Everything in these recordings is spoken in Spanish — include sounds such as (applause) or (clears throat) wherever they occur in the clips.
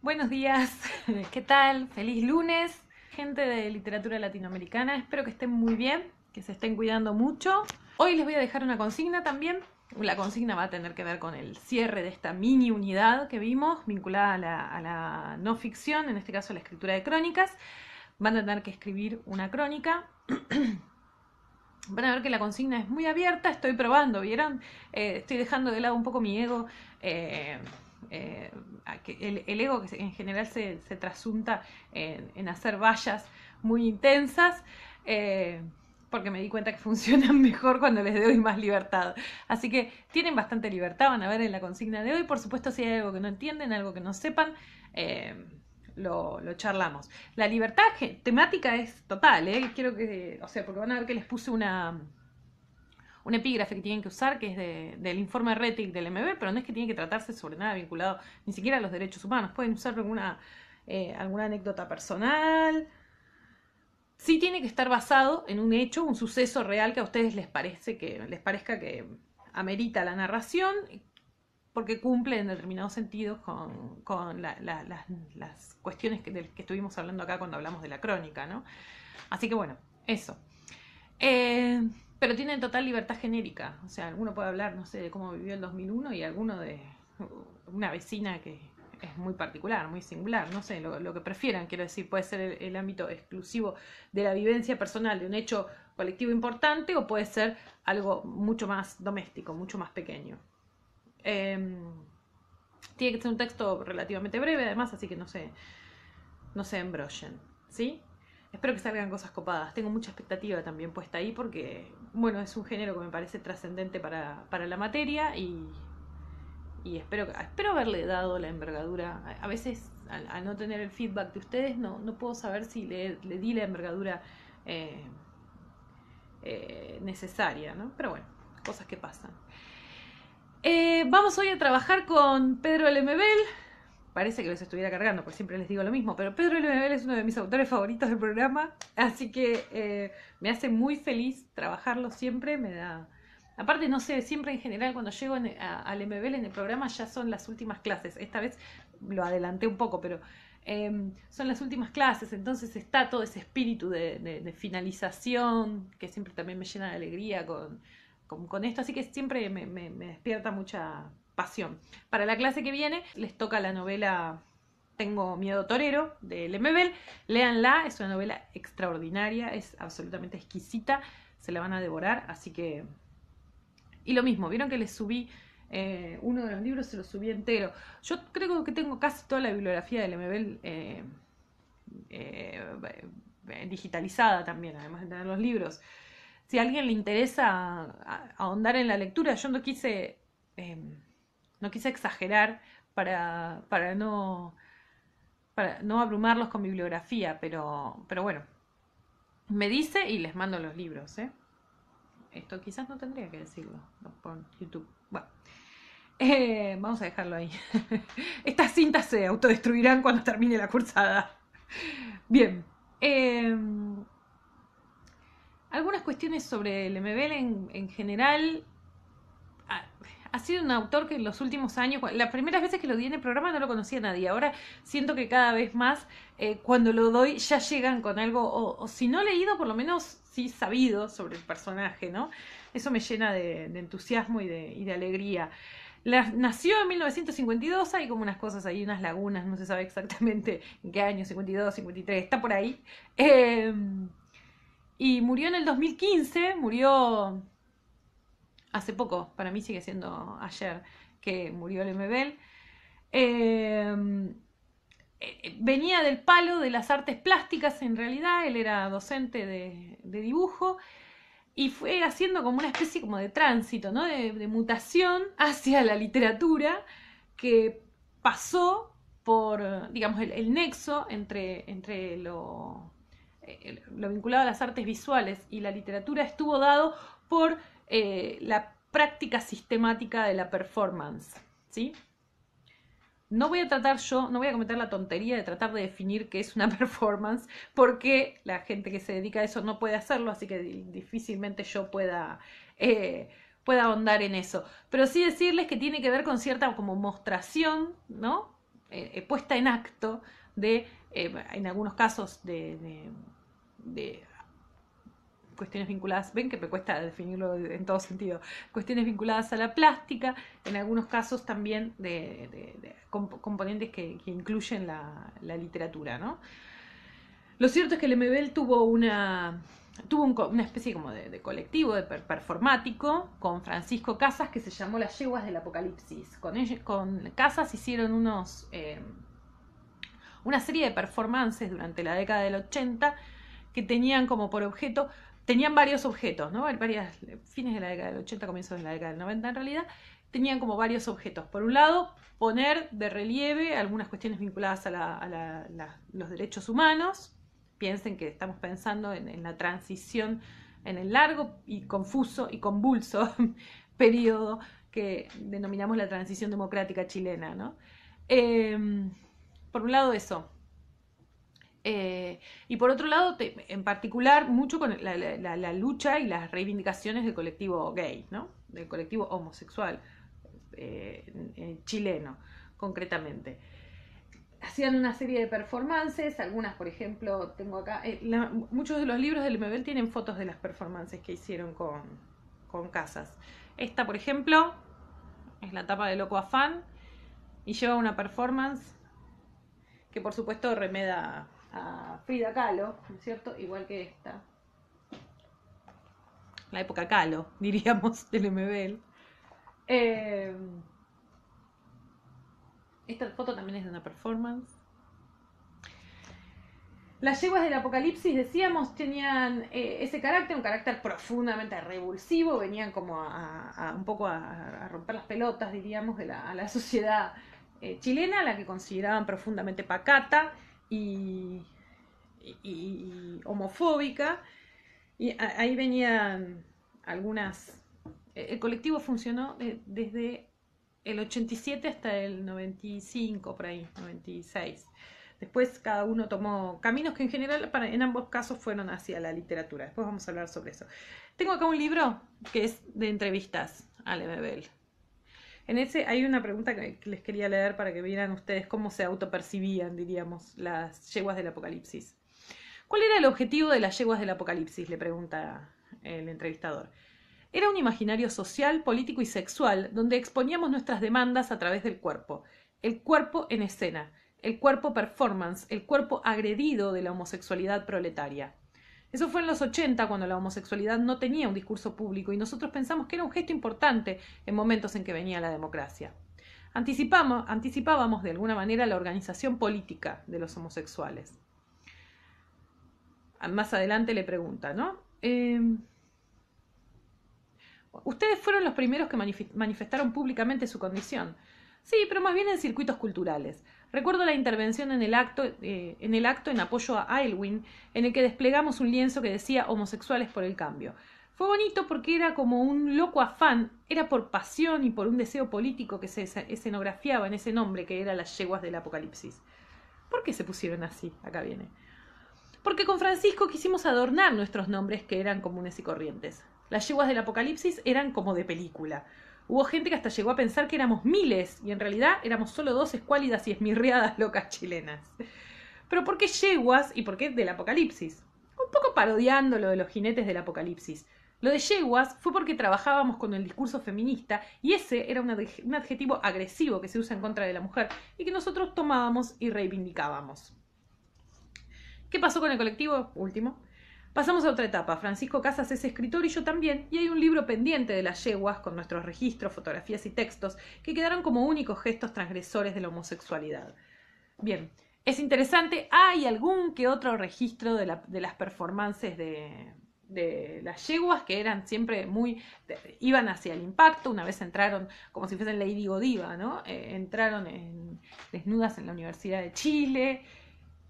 Buenos días, (laughs) ¿qué tal? Feliz lunes, gente de literatura latinoamericana. Espero que estén muy bien, que se estén cuidando mucho. Hoy les voy a dejar una consigna también. La consigna va a tener que ver con el cierre de esta mini unidad que vimos, vinculada a la, no ficción, en este caso a la escritura de crónicas. Van a tener que escribir una crónica. (clears throat) Van a ver que la consigna es muy abierta, estoy probando, ¿vieron? Eh, estoy dejando de lado un poco mi ego. Eh, eh, el, ego que en general se, trasunta en, hacer vallas muy intensas, eh, porque me di cuenta que (laughs) funcionan mejor cuando les doy más libertad. Así que tienen bastante libertad, van a ver en la consigna de hoy. Por supuesto, si hay algo que no entienden, algo que no sepan, eh, lo, lo, charlamos. La libertad temática es total, quiero que, o sea, porque van a ver que les puse una un epígrafe que tienen que usar, que es del informe RETIC del MB, pero no es que tiene que tratarse sobre nada vinculado ni siquiera a los derechos humanos. Pueden usar alguna, eh, alguna anécdota personal. Sí tiene que estar basado en un hecho, un suceso real que a ustedes les parece que les parezca que amerita la narración, porque cumple en determinados sentidos con, las, cuestiones que, estuvimos hablando acá cuando hablamos de la crónica, ¿no? Así que bueno, eso. Eh, pero tienen total libertad genérica. O sea, alguno puede hablar, no sé, de cómo vivió el 2001 y alguno de uh, una vecina que es muy particular, muy singular, no sé, lo, que prefieran, quiero decir, puede ser el, ámbito exclusivo de la vivencia personal de un hecho colectivo importante o puede ser algo mucho más doméstico, mucho más pequeño. Em, tiene que ser un texto relativamente breve, además, así que no se, no se embrollen, ¿sí? espero que salgan cosas copadas. Tengo mucha expectativa también puesta ahí porque, bueno, es un género que me parece trascendente para, la materia y, espero, espero haberle dado la envergadura. A, veces, al, no tener el feedback de ustedes, no, puedo saber si le, di la envergadura eh, eh, necesaria, ¿no? Pero bueno, cosas que pasan. Eh, vamos hoy a trabajar con Pedro Lemebel parece que los estuviera cargando, porque siempre les digo lo mismo, pero Pedro Lemebel es uno de mis autores favoritos del programa, así que eh, me hace muy feliz trabajarlo siempre, me da... Aparte, no sé, siempre en general cuando llego al MBL en el programa ya son las últimas clases, esta vez lo adelanté un poco, pero em, son las últimas clases, entonces está todo ese espíritu de, finalización que siempre también me llena de alegría con, esto, así que siempre me despierta mucha pasión. Para la clase que viene les toca la novela Tengo miedo torero de Lemebel. Léanla, es una novela extraordinaria, es absolutamente exquisita, se la van a devorar, así que... Y lo mismo, vieron que les subí eh, uno de los libros, se lo subí entero. Yo creo que tengo casi toda la bibliografía de Lemebel eh, eh, digitalizada también, además de tener los libros. Si a alguien le interesa ahondar en la lectura, yo no quise no quise exagerar para, no para no abrumarlos con bibliografía, pero, pero bueno, me dice y les mando los libros. ¿eh? Esto quizás no tendría que decirlo por YouTube. Bueno, eh, vamos a dejarlo ahí. (laughs) Estas cintas se autodestruirán cuando termine la cursada. Bien. Em, algunas cuestiones sobre el MBL en, general. Ah, ha sido un autor que en los últimos años, las primeras veces que lo di en el programa no lo conocía nadie, ahora siento que cada vez más eh, cuando lo doy ya llegan con algo, o, si no leído, por lo menos sí sabido sobre el personaje, ¿no? Eso me llena de, entusiasmo y de, alegría. nació en 1952, hay como unas cosas ahí, unas lagunas, no se sabe exactamente en qué año, 52, 53, está por ahí. Em, y murió en el 2015, murió hace poco, para mí sigue siendo ayer, que murió el MBL. Eh, eh, venía del palo de las artes plásticas en realidad, él era docente de, dibujo y fue haciendo como una especie como de tránsito, ¿no? de, mutación (laughs) hacia la literatura que pasó por, digamos, el, nexo entre, entre lo, eh, lo vinculado a las artes visuales y la literatura estuvo dado por eh, la práctica sistemática de la performance, ¿sí? No voy a tratar yo, no voy a cometer la tontería de tratar de definir qué es una (laughs) performance, porque la gente que se dedica a eso no puede hacerlo, así que difícilmente yo pueda, eh, pueda ahondar en eso. Pero sí decirles que tiene que ver con cierta como mostración, ¿no? Eh, puesta en acto de, en algunos casos, de cuestiones vinculadas, ven que me cuesta definirlo en todo sentido, cuestiones vinculadas a la plástica, en algunos casos también de, componentes que, incluyen la, literatura, ¿no? Lo cierto es que el MBL tuvo una, tuvo una especie como de, colectivo, de performático, con Francisco Casas, que se llamó Las Yeguas del Apocalipsis. Con, con Casas hicieron unos, eh, una serie de performances durante la década del 80 que tenían como por objeto tenían varios objetos, ¿no? Varias, fines de la década del 80, comienzos de la década del 90 en realidad, tenían como varios objetos. Por un lado, poner de relieve algunas cuestiones vinculadas a, los derechos humanos. Piensen que estamos pensando en, la transición, en el largo y confuso y convulso (laughs) periodo que denominamos la transición democrática chilena. Em, por un lado eso, eh, y por otro lado, en particular, mucho con la, lucha y las reivindicaciones del colectivo gay, ¿no? Del colectivo homosexual eh, eh, chileno, concretamente. Hacían una serie de performances, algunas, por ejemplo, tengo acá, muchos de los libros del MBL tienen fotos de las performances que hicieron con, con casas. Esta, por ejemplo, es la tapa de Loco Afán y lleva una performance que por supuesto remeda a Frida Kahlo, ¿no es cierto? Igual que esta. La época Kahlo, (laughs) diríamos, del MBL. Eh, esta foto también es de una performance. Las yeguas del apocalipsis, decíamos, tenían eh, ese carácter, un carácter profundamente revulsivo, venían como a, un poco a, romper las pelotas, diríamos, de la, a la (laughs) sociedad eh, chilena, la que consideraban profundamente pacata, y, homofóbica. Y ahí venían algunas... Eh, el colectivo funcionó desde el 87 hasta el 95, por ahí, 96. Después cada uno tomó caminos que en general en ambos casos fueron hacia la literatura. Después vamos a hablar sobre eso. Tengo acá un libro que es de entrevistas al MBL. En ese hay una pregunta que les quería leer para que vieran ustedes cómo se autopercibían, diríamos, las yeguas del apocalipsis. ¿Cuál era el objetivo de las yeguas del apocalipsis? Le pregunta el entrevistador. Era un imaginario social, político y sexual donde exponíamos nuestras demandas a través del cuerpo. El cuerpo en escena, el cuerpo performance, el cuerpo agredido de la homosexualidad proletaria. Eso fue en los 80 cuando la homosexualidad no tenía un discurso público y nosotros pensamos que era un gesto importante en momentos en que venía la democracia. anticipábamos de alguna manera la organización política de los homosexuales. Ah, más adelante le pregunta, ¿no? Em, ustedes fueron los primeros que manifestaron públicamente su condición. Sí, pero más bien en circuitos culturales. Recuerdo la intervención en el acto, eh, en el acto en apoyo a Aylwin, en el que desplegamos un lienzo que decía homosexuales por el cambio. Fue bonito porque era como un loco afán, era por pasión y por un deseo político que se escenografiaba en ese nombre que era las yeguas del apocalipsis. ¿Por qué se pusieron así? Acá viene. Porque con Francisco quisimos adornar nuestros nombres que eran comunes y corrientes. Las yeguas del apocalipsis eran como de película. Hubo gente que hasta llegó a pensar que éramos miles y en realidad éramos solo dos escuálidas y esmirriadas (laughs) locas chilenas. Pero ¿por qué yeguas y por qué del apocalipsis? Un poco parodiando lo de los jinetes del apocalipsis. Lo de yeguas fue porque trabajábamos con el discurso feminista y ese era un adjetivo agresivo que se usa en contra de la mujer y que nosotros tomábamos y reivindicábamos. ¿Qué pasó con el colectivo? Último. Pasamos a otra etapa. Francisco Casas es escritor y yo también, y hay un libro pendiente de las yeguas con nuestros registros, fotografías y textos que quedaron como únicos gestos transgresores de la homosexualidad. Bien, es interesante, hay algún que otro registro de, las performances de, las yeguas que eran siempre muy iban hacia el impacto una vez entraron como si fuesen Lady Godiva no eh, entraron en, desnudas en la Universidad de Chile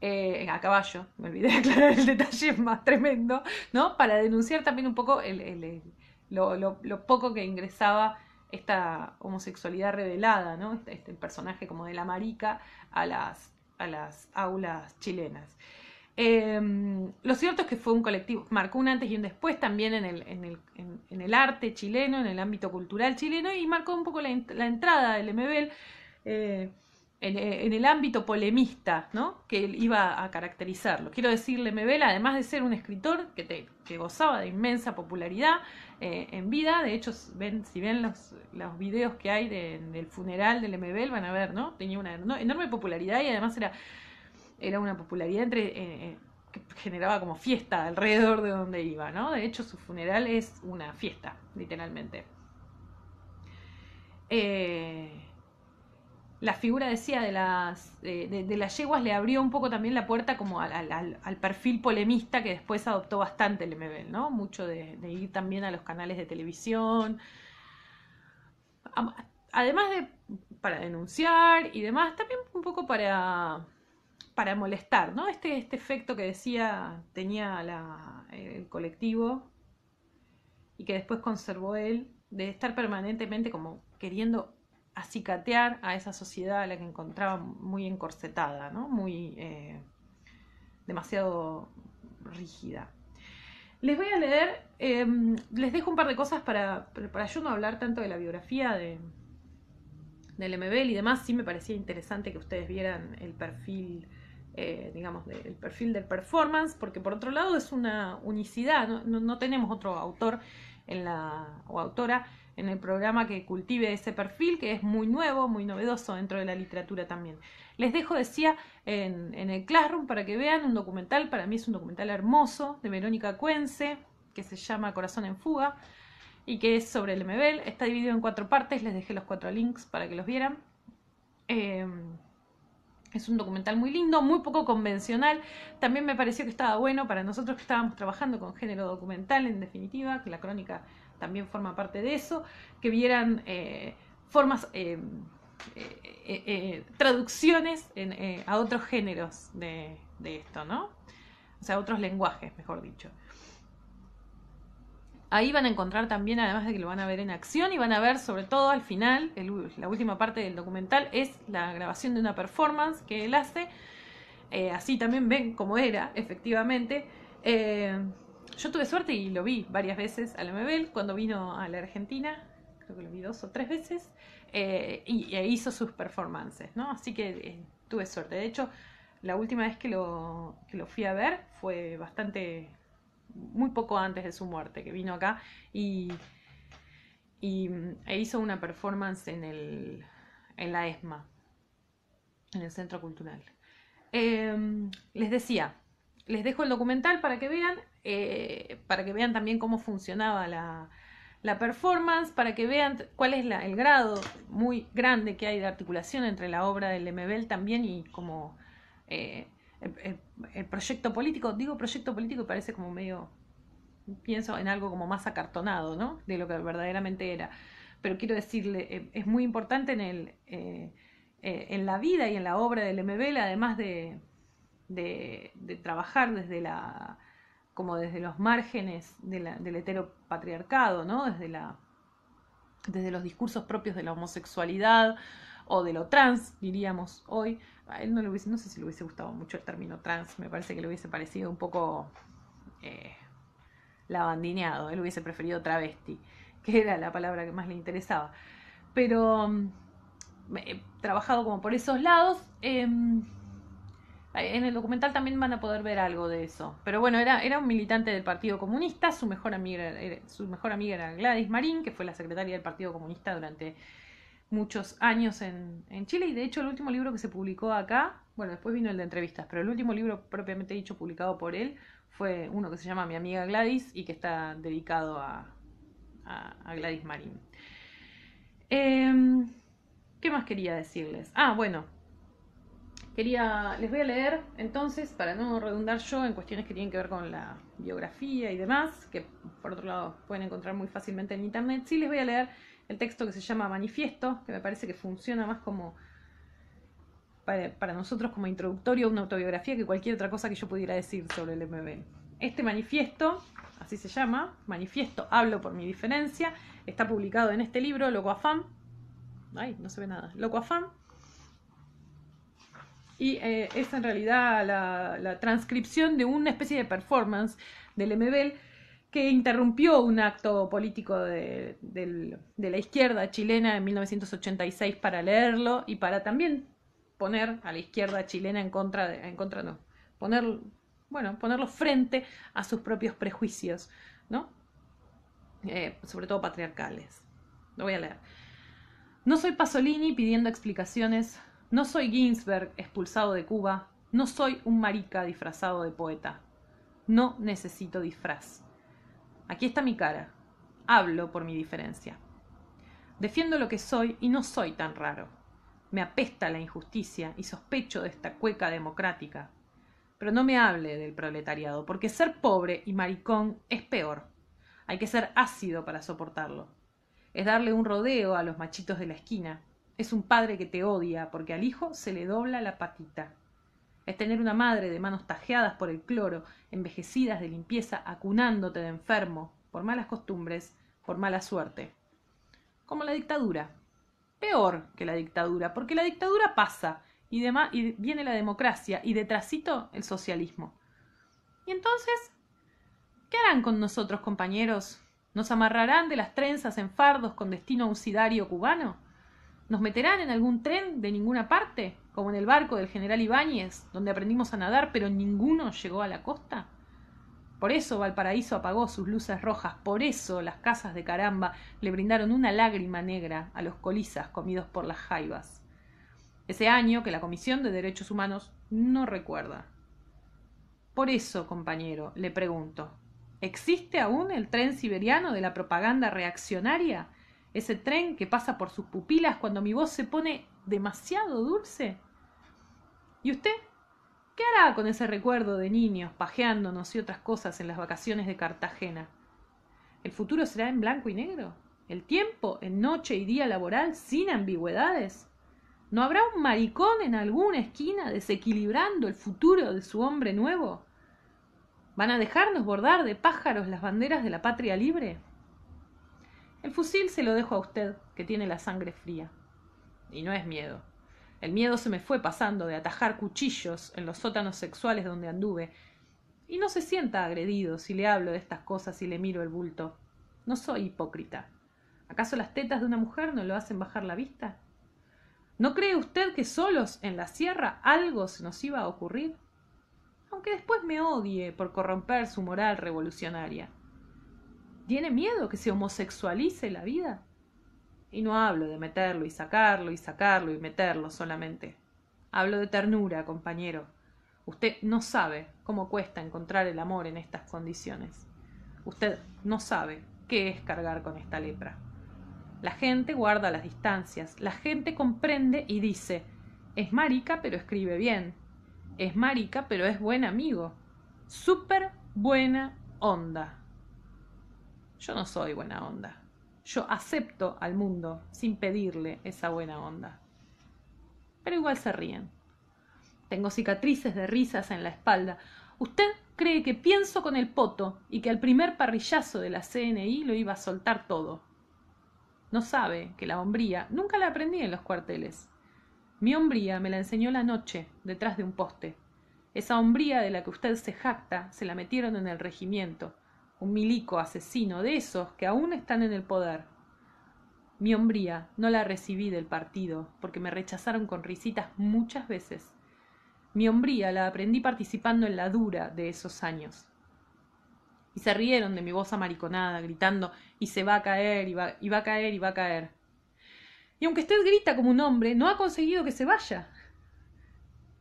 eh, a caballo, me olvidé de (laughs) aclarar el detalle más tremendo, ¿no? Para denunciar también un poco lo, poco que ingresaba esta homosexualidad revelada, ¿no? Este, este personaje como de la marica a las, las aulas chilenas. Em, lo cierto es que fue un colectivo, marcó un antes y un después también en el, arte chileno, en el ámbito cultural chileno y marcó un poco la, entrada del MBL. Eh, en, el ámbito polemista, ¿no? Que él iba a caracterizarlo. Quiero decirle, Lemebel, además de ser un escritor que, gozaba de inmensa popularidad eh, en vida, de hecho, ven, si ven los, videos que hay del funeral del Lemebel van a ver, ¿no? Tenía una enorme popularidad y además era, era una popularidad entre... Eh, eh, que generaba como fiesta alrededor de donde iba, ¿no? De hecho, su funeral es una fiesta, literalmente. Eh, la figura decía de las, eh, de, las yeguas le abrió un poco también la puerta como al, perfil polemista que después adoptó bastante el MBL, ¿no? Mucho de, ir también a los canales de televisión. Además de para denunciar y demás, también un poco para, para molestar, ¿no? Este, este efecto que decía tenía el colectivo y que después conservó él, de estar permanentemente como queriendo acicatear a esa sociedad a la que encontraba muy encorsetada, muy eh, demasiado rígida. Les voy a leer, em, les dejo un par de cosas para, para yo no hablar tanto de la biografía de, del MBL y demás, sí me parecía interesante que ustedes vieran el perfil, eh, digamos, el perfil del performance, porque por otro lado es una unicidad, no, tenemos otro autor en la, o autora en el programa que cultive ese perfil, que es muy nuevo, muy novedoso dentro de la literatura también. Les dejo, decía, en, el Classroom para que vean un documental, para mí es un documental hermoso, de Verónica Cuence, que se llama Corazón en Fuga, y que es sobre el MBL. Está dividido en cuatro partes, les dejé los cuatro links para que los vieran. Em, es un documental muy lindo, muy poco convencional. También me pareció que estaba bueno para nosotros que estábamos trabajando con género documental, en definitiva, que la crónica también forma parte de eso, que vieran eh, formas, eh, eh, traducciones a otros géneros de, esto, ¿no? O sea, otros lenguajes, mejor dicho. Ahí van a encontrar también, además de que lo van a ver en acción, y van a ver sobre todo al final, la última parte del documental es la grabación de una performance que él hace. así también ven cómo era, efectivamente yo tuve suerte y lo vi varias veces a la Mebel cuando vino a la Argentina, creo que lo vi dos o tres veces, eh, y, e hizo sus performances, ¿no? Así que eh, tuve suerte. De hecho, la última vez que lo, fui a ver fue bastante, muy poco antes de su muerte, que vino acá y, e hizo una performance en, la ESMA, en el Centro Cultural. Eh, les decía, les dejo el documental para que vean. Eh, para que vean también cómo funcionaba la, performance, para que vean cuál es el grado muy grande que hay de articulación entre la obra del MBL también y como eh, el, proyecto político. Digo proyecto político parece como medio, pienso en algo como más acartonado, ¿no? De lo que verdaderamente era. Pero quiero decirle, eh, es muy importante en, el, en la vida y en la obra del MBL, además de, de trabajar desde la como desde los márgenes del heteropatriarcado, ¿no? Desde, la, desde los discursos propios de la homosexualidad o de lo trans, diríamos hoy. él no, le hubiese, no sé si le hubiese gustado mucho el término trans, me parece que le hubiese parecido un poco eh, lavandineado, él hubiese preferido travesti, que era la palabra que más le interesaba. Pero mm, he trabajado como por esos lados. Em, en el documental también van a poder ver algo de eso. Pero bueno, era, era un militante del Partido Comunista, su mejor, amiga, era, eh, su mejor amiga era Gladys Marín, que fue la secretaria del Partido Comunista durante muchos años en, Chile y de hecho el último libro que se publicó acá, bueno, después vino el de entrevistas, pero el último libro propiamente dicho publicado por él fue uno que se llama Mi amiga Gladys y que está dedicado a, Gladys Marín. Em, ¿Qué más quería decirles? Ah, bueno, Quería, les voy a leer entonces, para no redundar yo en cuestiones que tienen que ver con la biografía y demás, que por otro lado pueden encontrar muy fácilmente en internet, sí les voy a leer el texto que se llama Manifiesto, que me parece que funciona más como para, para nosotros como introductorio a una autobiografía que cualquier otra cosa que yo pudiera decir sobre el MB. Este manifiesto, así se llama, Manifiesto, hablo por mi diferencia, está publicado en este libro, Loco Afán. Ay, no se ve nada. Loco Afán, y eh, es en realidad la, transcripción de una especie de performance del MBL que interrumpió un acto político de, la izquierda chilena en 1986 para leerlo y para también poner a la izquierda chilena en contra, de, en contra no, poner, bueno, ponerlo frente a sus propios prejuicios, ¿no? Eh, sobre todo patriarcales. Lo voy a leer. No soy Pasolini pidiendo explicaciones no soy Ginsberg expulsado de Cuba, no soy un marica disfrazado de poeta. No necesito disfraz. Aquí está mi cara. Hablo por mi diferencia. Defiendo lo que soy y no soy tan raro. Me apesta la injusticia y sospecho de esta cueca democrática. Pero no me hable del proletariado, porque ser pobre y maricón es peor. Hay que ser ácido para soportarlo. Es darle un rodeo a los machitos de la esquina. Es un padre que te odia porque al hijo se le dobla la patita. Es tener una madre de manos tajeadas por el cloro, envejecidas de limpieza, acunándote de enfermo, por malas costumbres, por mala suerte. Como la dictadura. Peor que la dictadura, porque la dictadura pasa y, viene la democracia y detrásito el socialismo. Y entonces, ¿qué harán con nosotros, compañeros? ¿Nos amarrarán de las trenzas en fardos con destino a cubano? ¿Nos meterán en algún tren de ninguna parte? Como en el barco del general Ibáñez, donde aprendimos a nadar, pero ninguno llegó a la costa. Por eso Valparaíso apagó sus luces rojas, por eso las casas de caramba le brindaron una lágrima negra a los colisas comidos por las jaivas. Ese año que la Comisión de Derechos Humanos no recuerda. Por eso, compañero, le pregunto, ¿existe aún el tren siberiano de la propaganda reaccionaria? ese tren que pasa por sus pupilas cuando mi voz se pone demasiado dulce? ¿Y usted? ¿Qué hará con ese recuerdo de niños, pajeándonos y otras cosas en las vacaciones de Cartagena? ¿El futuro será en blanco y negro? ¿El tiempo en noche y día laboral sin ambigüedades? ¿No habrá un maricón en alguna esquina desequilibrando el futuro de su hombre nuevo? ¿Van a dejarnos bordar de pájaros las banderas de la patria libre? El fusil se lo dejo a usted, que tiene la sangre fría. Y no es miedo. El miedo se me fue pasando de atajar cuchillos en los sótanos sexuales donde anduve. Y no se sienta agredido si le hablo de estas cosas y le miro el bulto. No soy hipócrita. ¿Acaso las tetas de una mujer no lo hacen bajar la vista? ¿No cree usted que solos en la sierra algo se nos iba a ocurrir? Aunque después me odie por corromper su moral revolucionaria tiene miedo que se homosexualice la vida. Y no hablo de meterlo y sacarlo y sacarlo y meterlo solamente. Hablo de ternura, compañero. Usted no sabe cómo cuesta encontrar el amor en estas condiciones. Usted no sabe qué es cargar con esta lepra. La gente guarda las distancias, la gente comprende y dice, es marica pero escribe bien, es marica pero es buen amigo, súper buena onda. Yo no soy buena onda. Yo acepto al mundo sin pedirle esa buena onda. Pero igual se ríen. Tengo cicatrices de risas en la espalda. Usted cree que pienso con el poto y que al primer parrillazo de la CNI lo iba a soltar todo. No sabe que la hombría nunca la aprendí en los cuarteles. Mi hombría me la enseñó la noche, detrás de un poste. Esa hombría de la que usted se jacta se la metieron en el regimiento un milico asesino de esos que aún están en el poder. Mi hombría no la recibí del partido, porque me rechazaron con risitas muchas veces. Mi hombría la aprendí participando en la dura de esos años. Y se rieron de mi voz amariconada, gritando, y se va a caer, y va, y va a caer, y va a caer. Y aunque usted grita como un hombre, no ha conseguido que se vaya.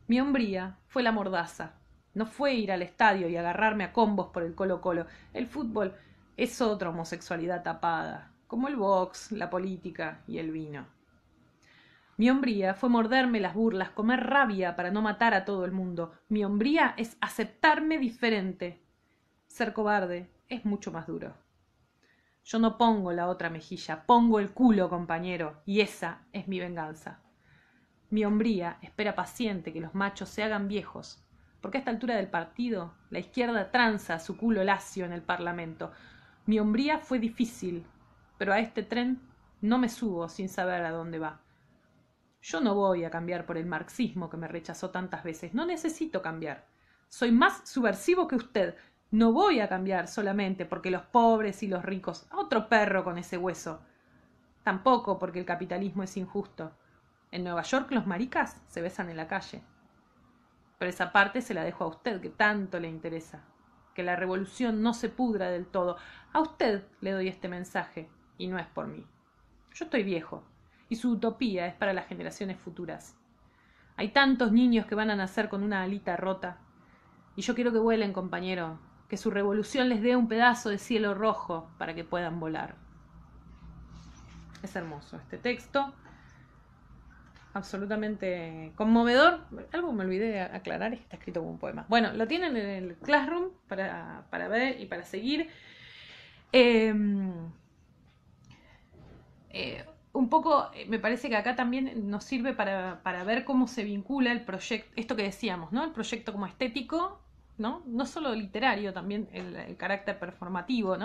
Mi hombría fue la mordaza, no fue ir al estadio y agarrarme a combos por el Colo Colo. El fútbol es otra homosexualidad tapada, como el box, la política y el vino. Mi hombría fue morderme las burlas, comer rabia para no matar a todo el mundo. Mi hombría es aceptarme diferente. Ser cobarde es mucho más duro. Yo no pongo la otra mejilla, pongo el culo, compañero, y esa es mi venganza. Mi hombría espera paciente que los machos se hagan viejos porque a esta altura del partido la izquierda tranza su culo lacio en el Parlamento. Mi hombría fue difícil, pero a este tren no me subo sin saber a dónde va. Yo no voy a cambiar por el marxismo que me rechazó tantas veces. No necesito cambiar. Soy más subversivo que usted. No voy a cambiar solamente porque los pobres y los ricos. Otro perro con ese hueso. Tampoco porque el capitalismo es injusto. En Nueva York los maricas se besan en la calle. Pero esa parte se la dejo a usted, que tanto le interesa. Que la revolución no se pudra del todo. A usted le doy este mensaje, y no es por mí. Yo estoy viejo, y su utopía es para las generaciones futuras. Hay tantos niños que van a nacer con una alita rota. Y yo quiero que vuelen, compañero, que su revolución les dé un pedazo de cielo rojo para que puedan volar. Es hermoso este texto absolutamente conmovedor. Algo me olvidé de aclarar, es que está escrito como un poema. Bueno, lo tienen en el Classroom para, para ver y para seguir. Em, eh, un poco, eh, me parece que acá también nos sirve para, ver cómo se vincula el proyecto, esto que decíamos, ¿no? El proyecto como estético, ¿no? No solo literario, también el, carácter performativo,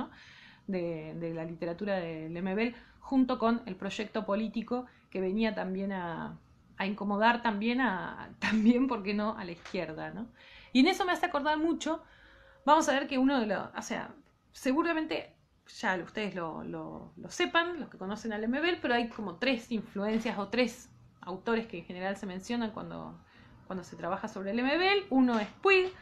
De, de, la literatura de Lemebel, junto con el proyecto político que venía también a, incomodar también, a, también, ¿por qué no?, a la izquierda, ¿no? Y en eso me hace acordar mucho, vamos a ver que uno de los, o sea, seguramente ya ustedes lo, lo, lo sepan, los que conocen al MBL, pero hay como tres influencias o tres autores que en general se mencionan cuando, cuando se trabaja sobre el MBL. Uno es Puig,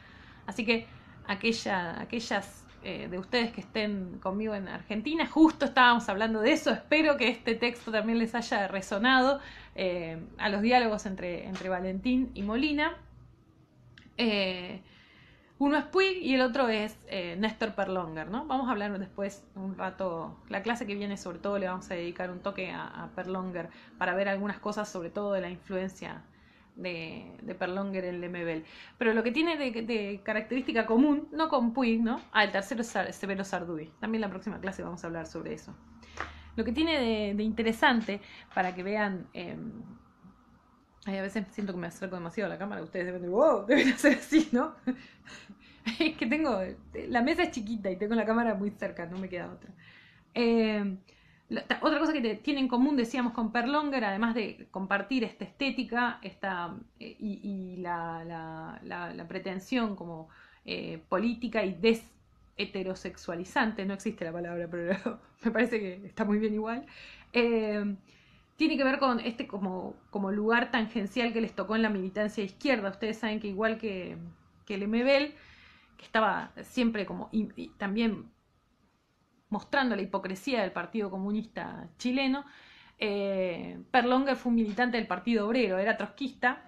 así que aquella, aquellas eh, de ustedes que estén conmigo en Argentina. Justo estábamos hablando de eso. Espero que este texto también les haya resonado eh, a los diálogos entre, entre Valentín y Molina. Eh, uno es Puig y el otro es Néstor Perlonger, ¿no? Vamos a hablar después un rato. La clase que viene sobre todo le vamos a dedicar un toque a, a Perlonger para ver algunas cosas sobre todo de la influencia de, de Perlonger en Lemebel. Pero lo que tiene de, característica común, no con Puig, ¿no? Ah, el tercero es Severo Sarduy. También la próxima clase vamos a hablar sobre eso. Lo que tiene de, interesante, para que vean... Em, a veces siento que me acerco demasiado a la cámara, ustedes deben de, wow, (laughs) deben hacer así, ¿no? (laughs) es que tengo, la mesa es chiquita y tengo la cámara muy cerca, no me queda otra. Eh, otra cosa que tiene en común, decíamos, con Perlonger, además de compartir esta estética esta, eh, y, la, pretensión como eh, política y desheterosexualizante, no existe la palabra, pero (laughs) me parece que está muy bien igual, eh, tiene que ver con este como, como lugar tangencial que les tocó en la militancia izquierda. Ustedes saben que igual que, el MBL, e que estaba siempre como, también mostrando la hipocresía del Partido Comunista chileno. Eh, Perlonger fue un militante del Partido Obrero, era trotskista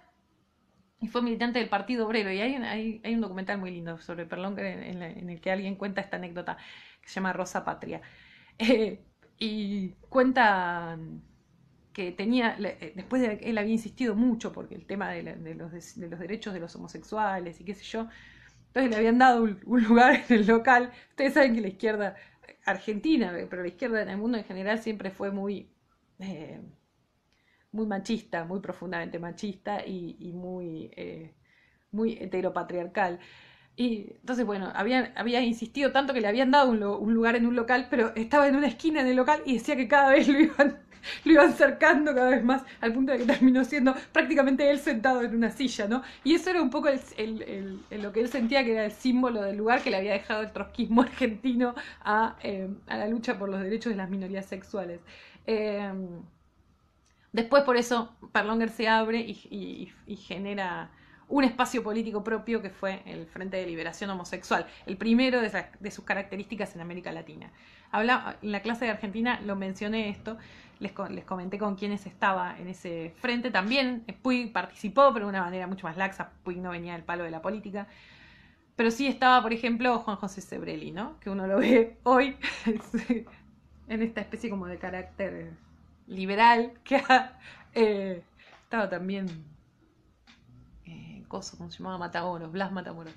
y fue militante del Partido Obrero. Y hay, un documental muy lindo sobre Perlonger en, el que alguien cuenta esta anécdota que se llama Rosa Patria. (laughs) Eh, y cuenta que tenía, eh, después de él había insistido mucho porque el tema de, los, derechos de los homosexuales y qué sé yo, entonces le habían dado un, lugar en el local. Ustedes saben que la izquierda Argentina, eh, pero la izquierda en el mundo en general siempre fue muy, eh, muy machista, muy profundamente machista y, muy, eh, muy heteropatriarcal. Y entonces, bueno, habían, había insistido tanto que le habían dado un, un, lugar en un local, pero estaba en una esquina en el local y decía que cada vez lo iban (laughs) lo iban acercando cada vez más, al punto de que terminó siendo prácticamente él sentado en una silla, ¿no? Y eso era un poco lo que él sentía que era el símbolo del lugar que le había dejado el trotskismo (laughs) argentino eh, a, la lucha por los derechos de las minorías sexuales. Em, después, por eso, Parlonger se abre y, genera un espacio político propio que fue el Frente de Liberación Homosexual, el primero de, de sus características en América Latina. Habla, en la clase de Argentina lo mencioné esto, les, comenté con quienes estaba en ese frente. También Puig participó, pero de una manera mucho más laxa. Puig no venía del palo de la política. Pero sí estaba, por ejemplo, Juan José Sebrelli, ¿no? Que uno lo ve (laughs) hoy (laughs) en esta especie como de carácter liberal que eh, también... Eh, coso como ¿Cómo se llamaba? Matamoros, Blas Matamoros.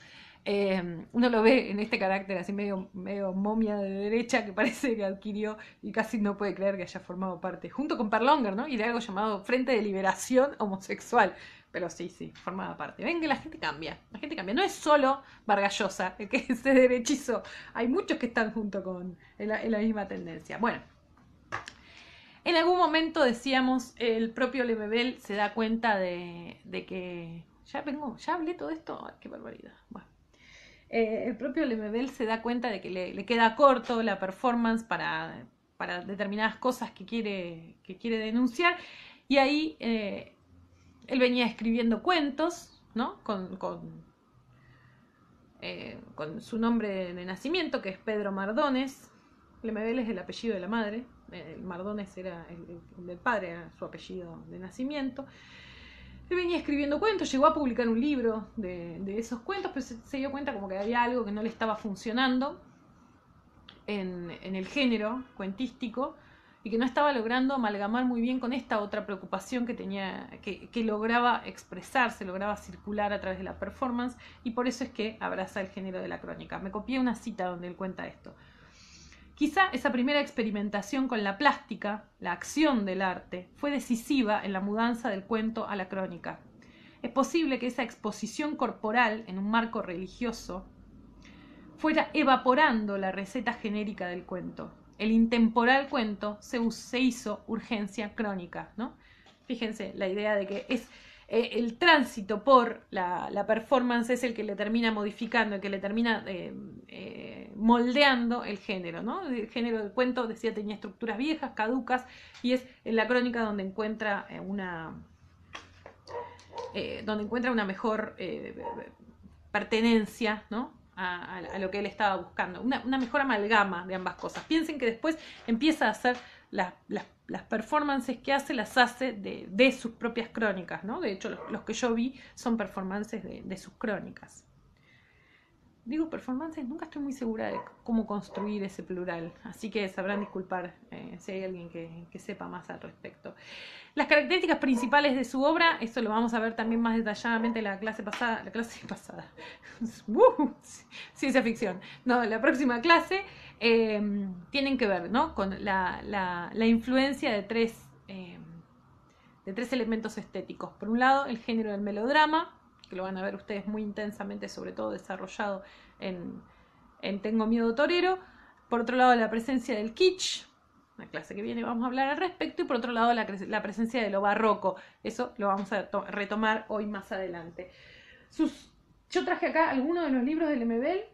Em, uno lo ve en este carácter así medio, medio momia de derecha que parece que adquirió y casi no puede creer que haya formado parte, junto con Perlonger, ¿no? Y de algo llamado Frente de Liberación Homosexual. Pero sí, sí, formaba parte. Ven que la gente cambia, la gente cambia. No es solo Vargallosa (laughs) el que se derechizo. Hay muchos que están junto con en la, misma tendencia. Bueno. En algún momento decíamos, el propio Lemebel se da cuenta de, que. Ya vengo, ya hablé todo esto. qué barbaridad. Bueno. Eh, el propio Lemebel se da cuenta de que le, queda corto la performance para, para, determinadas cosas que quiere, que quiere denunciar. Y ahí eh, él venía escribiendo cuentos, ¿no? Con, con, eh, su nombre de, nacimiento, que es Pedro Mardones. Lemebel es el apellido de la madre. Mardones era el, del padre, era su apellido de nacimiento. Él venía escribiendo cuentos, llegó a publicar un libro de, esos cuentos, pero se, dio cuenta como que había algo que no le estaba funcionando en, el género cuentístico y que no estaba logrando amalgamar muy bien con esta otra preocupación que tenía, que, que, lograba expresarse, lograba circular a través de la performance, y por eso es que abraza el género de la crónica. Me copié una cita donde él cuenta esto. Quizá esa primera experimentación con la plástica, la acción del arte, fue decisiva en la mudanza del cuento a la crónica. Es posible que esa exposición corporal en un marco religioso fuera evaporando la receta genérica del cuento. El intemporal cuento se, hizo urgencia crónica, ¿no? Fíjense la idea de que es eh, el tránsito por la, performance es el que le termina modificando, el que le termina eh, eh, moldeando el género, ¿no? El género del cuento, decía, tenía estructuras viejas, caducas, y es en la crónica donde encuentra una... donde encuentra una mejor pertenencia, A, lo que él estaba buscando, una, mejor amalgama de ambas cosas. Piensen que después empieza a hacer las, las las performances que hace las hace de, sus propias crónicas, ¿no? De hecho, los, que yo vi son performances de, sus crónicas. Digo performances, nunca estoy muy segura de cómo construir ese plural, así que sabrán disculpar eh, si hay alguien que, sepa más al respecto. Las características principales de su obra, esto lo vamos a ver también más detalladamente en la clase pasada, la clase (laughs) pasada, (laughs) uh, ciencia ficción, no, la próxima clase. Em, tienen que ver con la, influencia de tres, em, de tres elementos estéticos. Por un lado, el género del melodrama, que lo van a ver ustedes muy intensamente, sobre todo desarrollado en, Tengo Miedo Torero. Por otro lado, la presencia del kitsch, la clase que viene vamos a hablar al respecto, y por otro lado la, presencia de lo barroco, eso lo vamos a retomar hoy más adelante. yo traje acá algunos de los libros del MBL,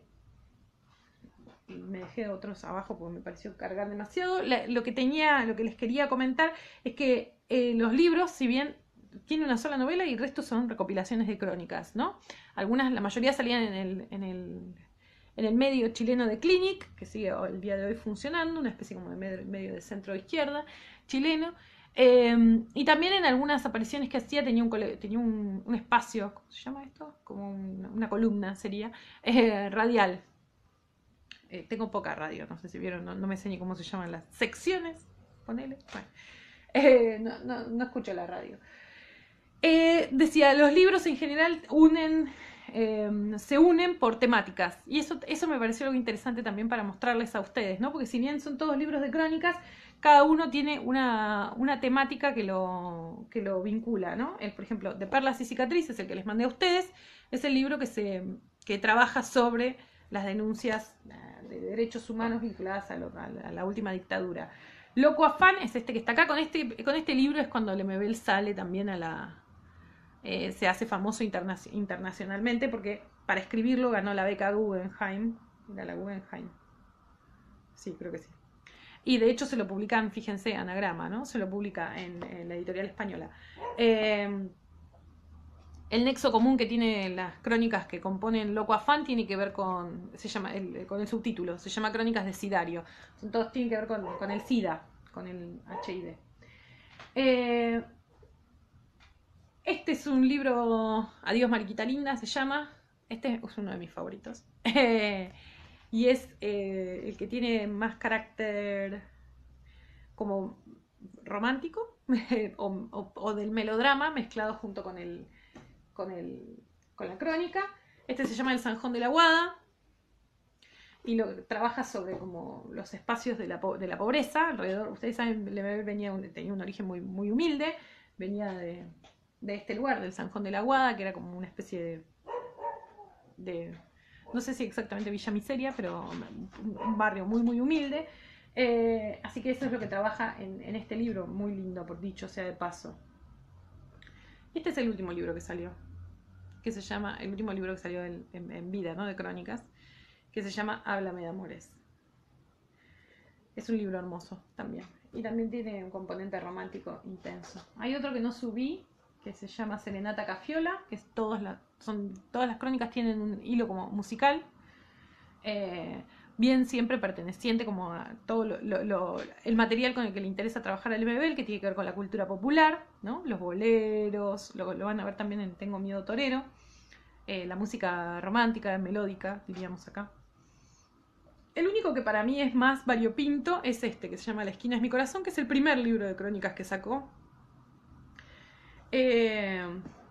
me dejé otros abajo porque me pareció cargar demasiado. lo que tenía, lo que les quería comentar es que eh, los libros, si bien tiene una sola novela y el resto son recopilaciones de crónicas, ¿no? Algunas, la mayoría salían en el, en el, en el medio chileno de Clinic, que sigue el día de hoy funcionando, una especie como de medio, de centro izquierda chileno. Em, y también en algunas apariciones que hacía tenía un, tenía un, espacio, ¿cómo se llama esto? Como una columna sería, eh, radial, eh, tengo poca radio, no sé si vieron, no, me sé cómo se llaman las secciones, ponele. Bueno, eh, no, no, escucho la radio. Eh, decía, los libros en general unen, em, se unen por temáticas. Y eso, eso me pareció algo interesante también para mostrarles a ustedes, ¿no? Porque si bien son todos libros de crónicas, cada uno tiene una, temática que lo, lo vincula, ¿no? El, por ejemplo, de Perlas y Cicatrices, el que les mandé a ustedes, es el libro que, se, que trabaja sobre las denuncias ah, de derechos humanos vinculadas a, a, la, última dictadura. Loco Afán es este que está acá. Con este, con este libro es cuando Lemebel sale también a la. Eh, se hace famoso internacionalmente porque para escribirlo ganó la beca Guggenheim. mira la Guggenheim. Sí, creo que sí. Y de hecho se lo publican, fíjense, anagrama, ¿no? Se lo publica en, la editorial española. Eh, el nexo común que tiene las crónicas que componen Loco Afán tiene que ver con, se llama, el, eh, con el subtítulo, se llama Crónicas de Sidario. todos tienen que ver con, el SIDA, con el HIV. Eh, este es un libro, Adiós Mariquita Linda se llama, este es uno de mis favoritos. (laughs) y es eh, el que tiene más carácter como romántico (laughs) o del melodrama mezclado junto con el, con, la crónica. Este se llama El Sanjón de la Guada y trabaja sobre como los espacios de la, pobreza alrededor. Ustedes saben, Lemebel venía tenía un origen muy, muy humilde, venía de, este lugar, del Sanjón de la Guada, que era como una especie de, no sé si exactamente Villa Miseria, pero un barrio muy, muy humilde. Eh, así que eso es lo que trabaja en, en este libro, muy lindo, por dicho sea de paso. Este es el último libro que salió que se llama, el último libro que salió en, vida, ¿no? De crónicas, que se llama Háblame de Amores. Es un libro hermoso también. Y también tiene un componente romántico intenso. Hay otro que no subí, que se llama Serenata Cafiola, que es todos la, son, todas las crónicas tienen un hilo como musical. Eh, bien siempre perteneciente como a todo el material con el que le interesa trabajar al MBL, que tiene que ver con la cultura popular, ¿no? los boleros, lo, van a ver también en Tengo Miedo Torero, eh, la música romántica, melódica, diríamos acá. El único que para mí es más variopinto es este, que se llama La esquina es mi corazón, que es el primer libro de crónicas que sacó, eh,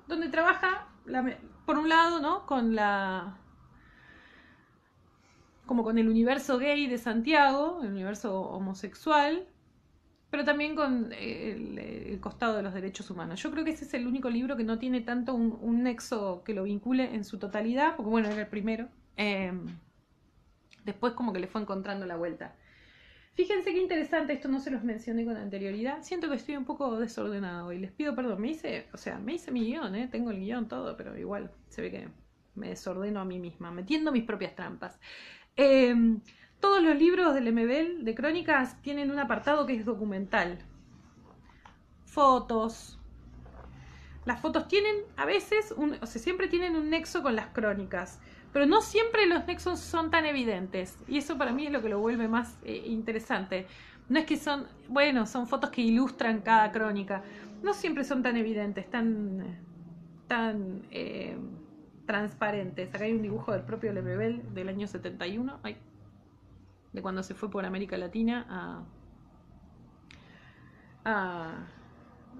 donde trabaja, por un lado, ¿no? con la como con el universo gay de Santiago, el universo homosexual, pero también con eh, el, costado de los derechos humanos. Yo creo que ese es el único libro que no tiene tanto un, nexo que lo vincule en su totalidad, porque bueno, era el primero. Em, después como que le fue encontrando la vuelta. Fíjense qué interesante, esto no se los mencioné con anterioridad. Siento que estoy un poco desordenado y les pido perdón. Me hice, o sea, me hice mi guión, ¿eh? tengo el guión todo, pero igual se ve que me desordeno a mí misma, metiendo mis propias trampas. Em, todos los libros del MBL de crónicas tienen un apartado que es documental. Fotos. Las fotos tienen a veces, un, o sea, siempre tienen un nexo con las crónicas, pero no siempre los nexos son tan evidentes. Y eso para mí es lo que lo vuelve más eh, interesante. No es que son, bueno, son fotos que ilustran cada crónica. No siempre son tan evidentes, tan, tan eh, transparentes. Acá hay un dibujo del propio Lebebel del año 71, de cuando se fue por América Latina a,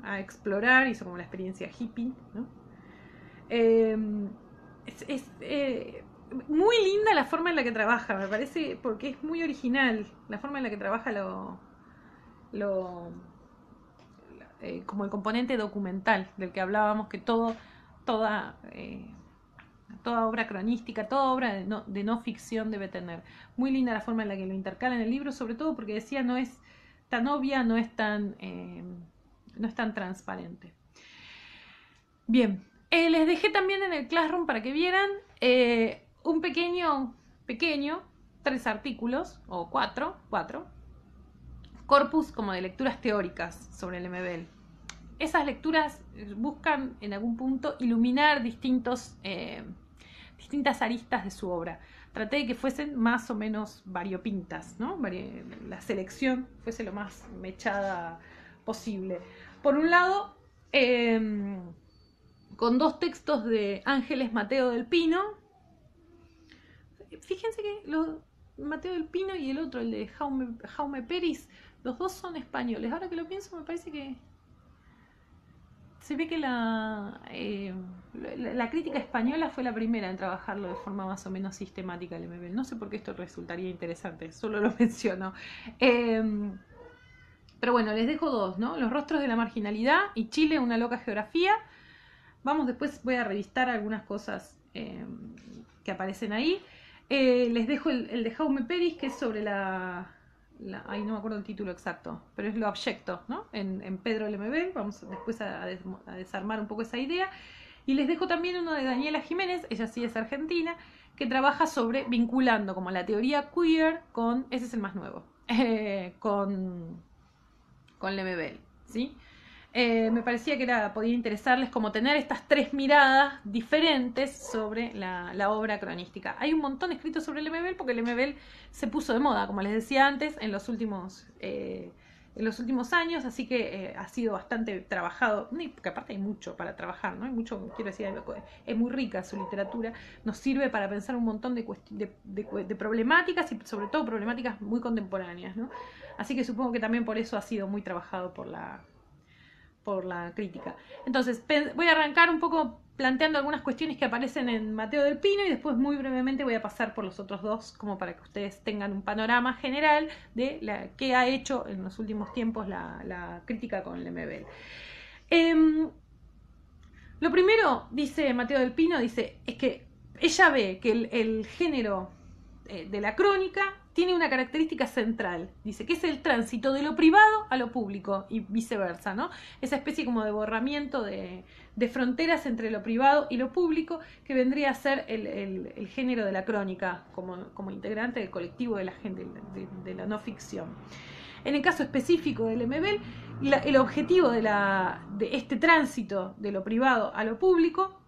a, explorar, hizo como la experiencia hippie. ¿no? Em, es, eh, muy linda la forma en la que trabaja, me parece, porque es muy original la forma en la que trabaja lo, lo eh, como el componente documental del que hablábamos, que todo, toda eh, toda obra cronística, toda obra de no, ficción debe tener. Muy linda la forma en la que lo intercala en el libro, sobre todo porque decía no es tan obvia, no es tan, eh, no es tan transparente. Bien, eh, les dejé también en el Classroom para que vieran eh, un pequeño, pequeño, tres artículos, o cuatro, cuatro, corpus como de lecturas teóricas sobre el MBL esas lecturas buscan en algún punto iluminar distintos, eh, distintas aristas de su obra. Traté de que fuesen más o menos variopintas, ¿no? la selección fuese lo más mechada posible. Por un lado, em, con dos textos de Ángeles Mateo del Pino. Fíjense que los, Mateo del Pino y el otro, el de Jaume, Jaume Peris, los dos son españoles. Ahora que lo pienso, me parece que se ve que eh, la, la, crítica española fue la primera en trabajarlo de forma más o menos sistemática el MBL. No sé por qué esto resultaría interesante, solo lo (laughs) menciono. Em, pero bueno, les dejo dos, ¿no? Los rostros de la marginalidad y Chile, una loca geografía. Vamos, después voy a revistar algunas cosas em, que aparecen ahí. Eh, les dejo el, el de Jaume Peris que es sobre la, ahí no me acuerdo el título exacto, pero es lo abyecto, ¿no? En, Pedro Lemebel, vamos después a, desarmar un poco esa idea. Y les dejo también uno de Daniela Jiménez, ella sí es argentina, que trabaja sobre vinculando como la teoría queer con, ese es el más nuevo, (laughs) eh, con, con Lemebel, ¿sí? Eh, me parecía que era, podía interesarles como tener estas tres miradas diferentes sobre la, obra cronística. Hay un montón escrito sobre el MBL porque el MBL se puso de moda, como les decía antes, en los últimos, eh, en los últimos años, así que eh, ha sido bastante trabajado, porque aparte hay mucho para trabajar, ¿no? Hay mucho, quiero decir, es muy rica su literatura, nos sirve para pensar un montón de, problemáticas y sobre todo problemáticas muy contemporáneas, ¿no? Así que supongo que también por eso ha sido muy trabajado por la por la crítica. Entonces, voy a arrancar un poco planteando algunas cuestiones que aparecen en Mateo del Pino y después muy brevemente voy a pasar por los otros dos como para que ustedes tengan un panorama general de la, que ha hecho en los últimos tiempos la, crítica con Lemebel. Em, lo primero, dice Mateo del Pino, dice, es que ella ve que el género eh, de la crónica tiene una característica central, dice, que es el tránsito de lo privado a lo público y viceversa, ¿no? Esa especie como de borramiento de, de fronteras entre lo privado y lo público que vendría a ser el, género de la crónica como, integrante del colectivo de la gente, de, la no ficción. En el caso específico del MBL, e el objetivo de, de este tránsito de lo privado a lo público,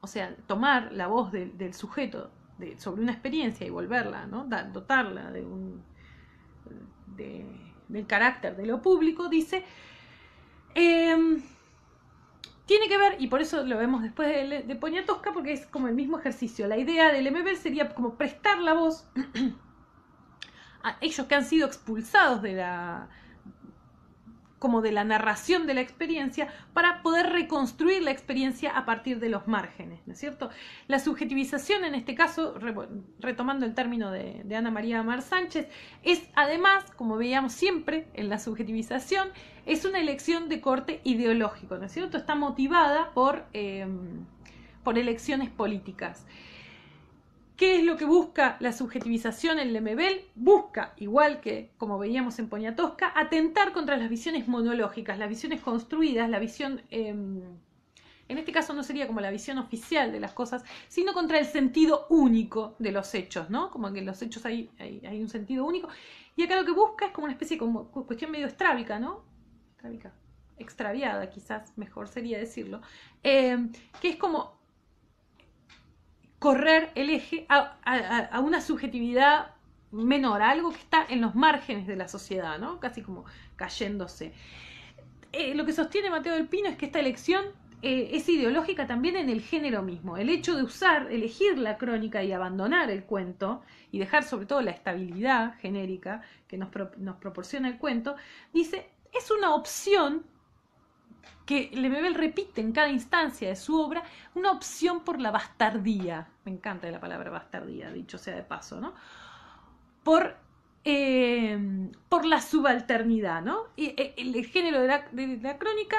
o sea, tomar la voz del sujeto sobre una experiencia y volverla, ¿no? dotarla de del carácter de lo público, dice, em, tiene que ver, y por eso lo vemos después de, de tosca porque es como el mismo ejercicio. La idea del MBL sería como prestar la voz (clears throat) a ellos que han sido expulsados de la, como de la narración de la experiencia para poder reconstruir la experiencia a partir de los márgenes, ¿no es cierto? La subjetivización en este caso, retomando el término de, Ana María Amar Sánchez, es además, como veíamos siempre en la subjetivización, es una elección de corte ideológico, ¿no es cierto? Está motivada por eh, elecciones políticas. ¿Qué es lo que busca la subjetivización en Lemebel? Busca, igual que como veíamos en Poñatosca, atentar contra las visiones monológicas, las visiones construidas, la visión, em, en este caso no sería como la visión oficial de las cosas, sino contra el sentido único de los hechos, ¿no? Como que en los hechos hay, un sentido único. Y acá lo que busca es como una especie como cuestión medio estrábica, ¿no? extraviada quizás, mejor sería decirlo, em, que es como correr el eje a, una subjetividad menor, a algo que está en los márgenes de la sociedad, ¿no? casi como cayéndose. Eh, lo que sostiene Mateo del Pino es que esta elección eh, es ideológica también en el género mismo. El hecho de usar, elegir la crónica y abandonar el cuento, y dejar sobre todo la estabilidad genérica que nos, nos proporciona el cuento, dice, es una opción que Lemebel repite en cada instancia de su obra una opción por la bastardía. Me encanta la palabra bastardía, dicho sea de paso, ¿no? Por, eh, por la subalternidad, ¿no? Y, eh, el, género de la, crónica,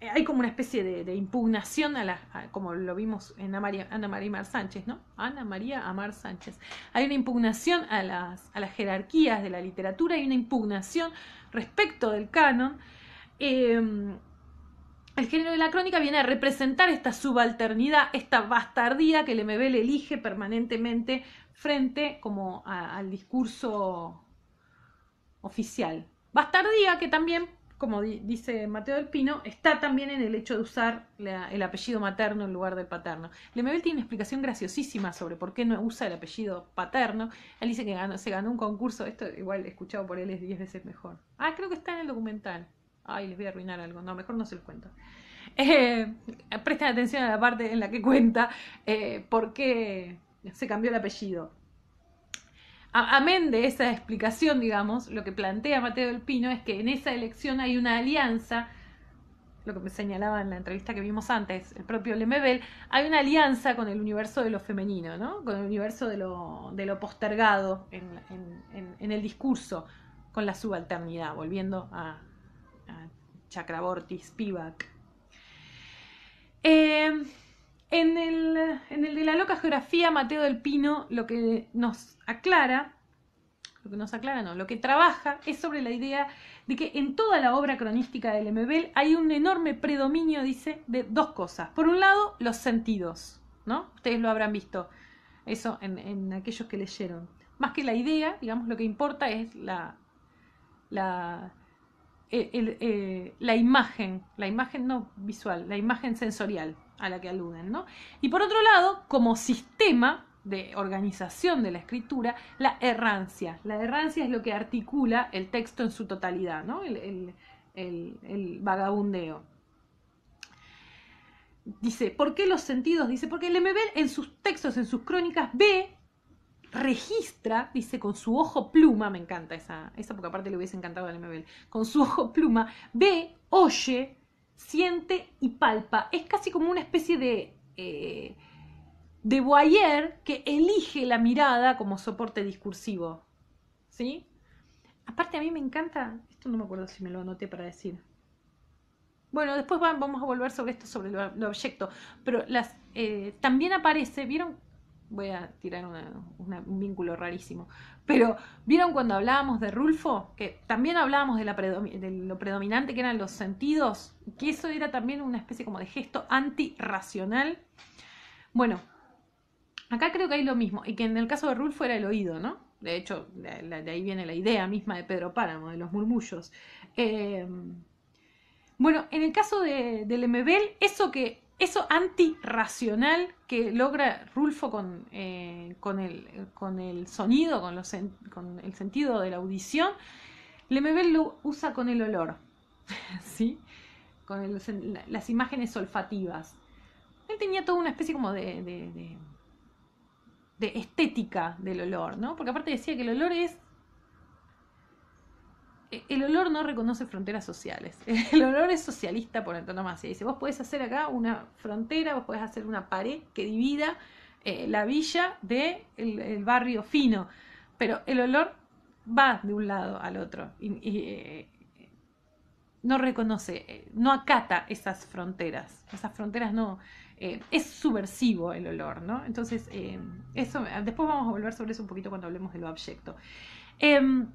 eh, hay como una especie de, impugnación, a la, como lo vimos en Ana María, Mar Sánchez, ¿no? Ana María Amar Sánchez. Hay una impugnación a las, a las jerarquías de la literatura, hay una impugnación respecto del canon. El género de la crónica viene a representar esta subalternidad, esta bastardía que Lemebel elige permanentemente frente como al discurso oficial. Bastardía que también, como dice Mateo del Pino, está también en el hecho de usar el apellido materno en lugar del paterno. Lemebel tiene una explicación graciosísima sobre por qué no usa el apellido paterno. Él dice que se ganó un concurso, esto igual escuchado por él es diez veces mejor. Ah, creo que está en el documental. Ay, les voy a arruinar algo. No, mejor no se los cuento. Eh, presten atención a la parte en la que cuenta eh, por qué se cambió el apellido. amén de esa explicación, digamos, lo que plantea Mateo del Pino es que en esa elección hay una alianza, lo que me señalaba en la entrevista que vimos antes, el propio Lemebel, hay una alianza con el universo de lo femenino, ¿no? con el universo de lo, postergado en el discurso, con la subalternidad, volviendo a, Chakraborty Spivak. Em, en, el, de la loca geografía, Mateo del Pino lo que nos aclara lo que nos aclara, no, lo que trabaja es sobre la idea de que en toda la obra cronística del MBL hay un enorme predominio, dice, de dos cosas. Por un lado, los sentidos, ¿no? Ustedes lo habrán visto, eso en, aquellos que leyeron. Más que la idea, digamos, lo que importa es la, la, eh, eh, la imagen, la imagen no visual, la imagen sensorial a la que aluden, ¿no? Y por otro lado, como sistema de organización de la escritura, la errancia. La errancia es lo que articula el texto en su totalidad, ¿no? el vagabundeo dice, ¿por qué los sentidos? Dice, porque el MBL en sus textos, en sus crónicas, ve registra, dice, con su ojo pluma, me encanta esa, esa porque aparte le hubiese encantado al MBL, con su ojo pluma, ve, oye, siente y palpa. Es casi como una especie de... Eh, de Boyer que elige la mirada como soporte discursivo. ¿Sí? Aparte a mí me encanta, esto no me acuerdo si me lo anoté para decir. Bueno, después vamos a volver sobre esto, sobre el objeto, pero las, eh, también aparece, ¿vieron voy a tirar un vínculo rarísimo, pero ¿vieron cuando hablábamos de Rulfo? Que también hablábamos de, lo predominante que eran los sentidos, que eso era también una especie como de gesto antirracional. Bueno, acá creo que hay lo mismo, y que en el caso de Rulfo era el oído, ¿no? De hecho, de, ahí viene la idea misma de Pedro Páramo, de los murmullos. Eh, bueno, en el caso de, del Mebel, eso que eso antirracional que logra Rulfo con, eh, con, el, con el, sonido, con, el sentido de la audición, Lemebel lo usa con el olor, (laughs) ¿sí? con las imágenes olfativas. Él tenía toda una especie como de, de, de, de estética del olor, ¿no? porque aparte decía que el olor es el olor no reconoce fronteras sociales. (laughs) El olor es socialista por antonomasia. Dice, vos podés hacer acá una frontera, vos podés hacer una pared que divida eh, la villa del de el barrio fino. Pero el olor va de un lado al otro y, eh, no reconoce, eh, no acata esas fronteras. Esas fronteras no... es subversivo el olor, ¿no? Entonces, eso, después vamos a volver sobre eso un poquito cuando hablemos de lo abyecto. Em,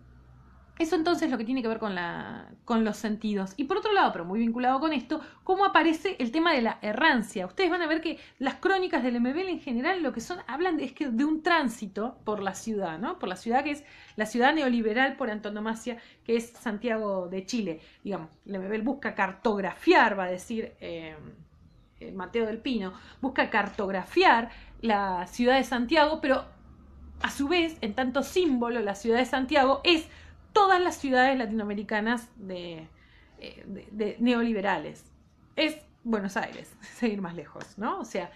eso entonces lo que tiene que ver con, la, con los sentidos. Y por otro lado, pero muy vinculado con esto, cómo aparece el tema de la errancia. Ustedes van a ver que las crónicas del MBL en general lo que son, hablan de, es que de un tránsito por la ciudad, ¿no? Por la ciudad que es la ciudad neoliberal por antonomasia, que es Santiago de Chile. Digamos, el MBL busca cartografiar, va a decir eh, eh, Mateo del Pino, busca cartografiar la ciudad de Santiago, pero a su vez, en tanto símbolo, la ciudad de Santiago es todas las ciudades latinoamericanas de, eh, neoliberales. Es Buenos Aires, seguir (laughs) más lejos, ¿no? O sea,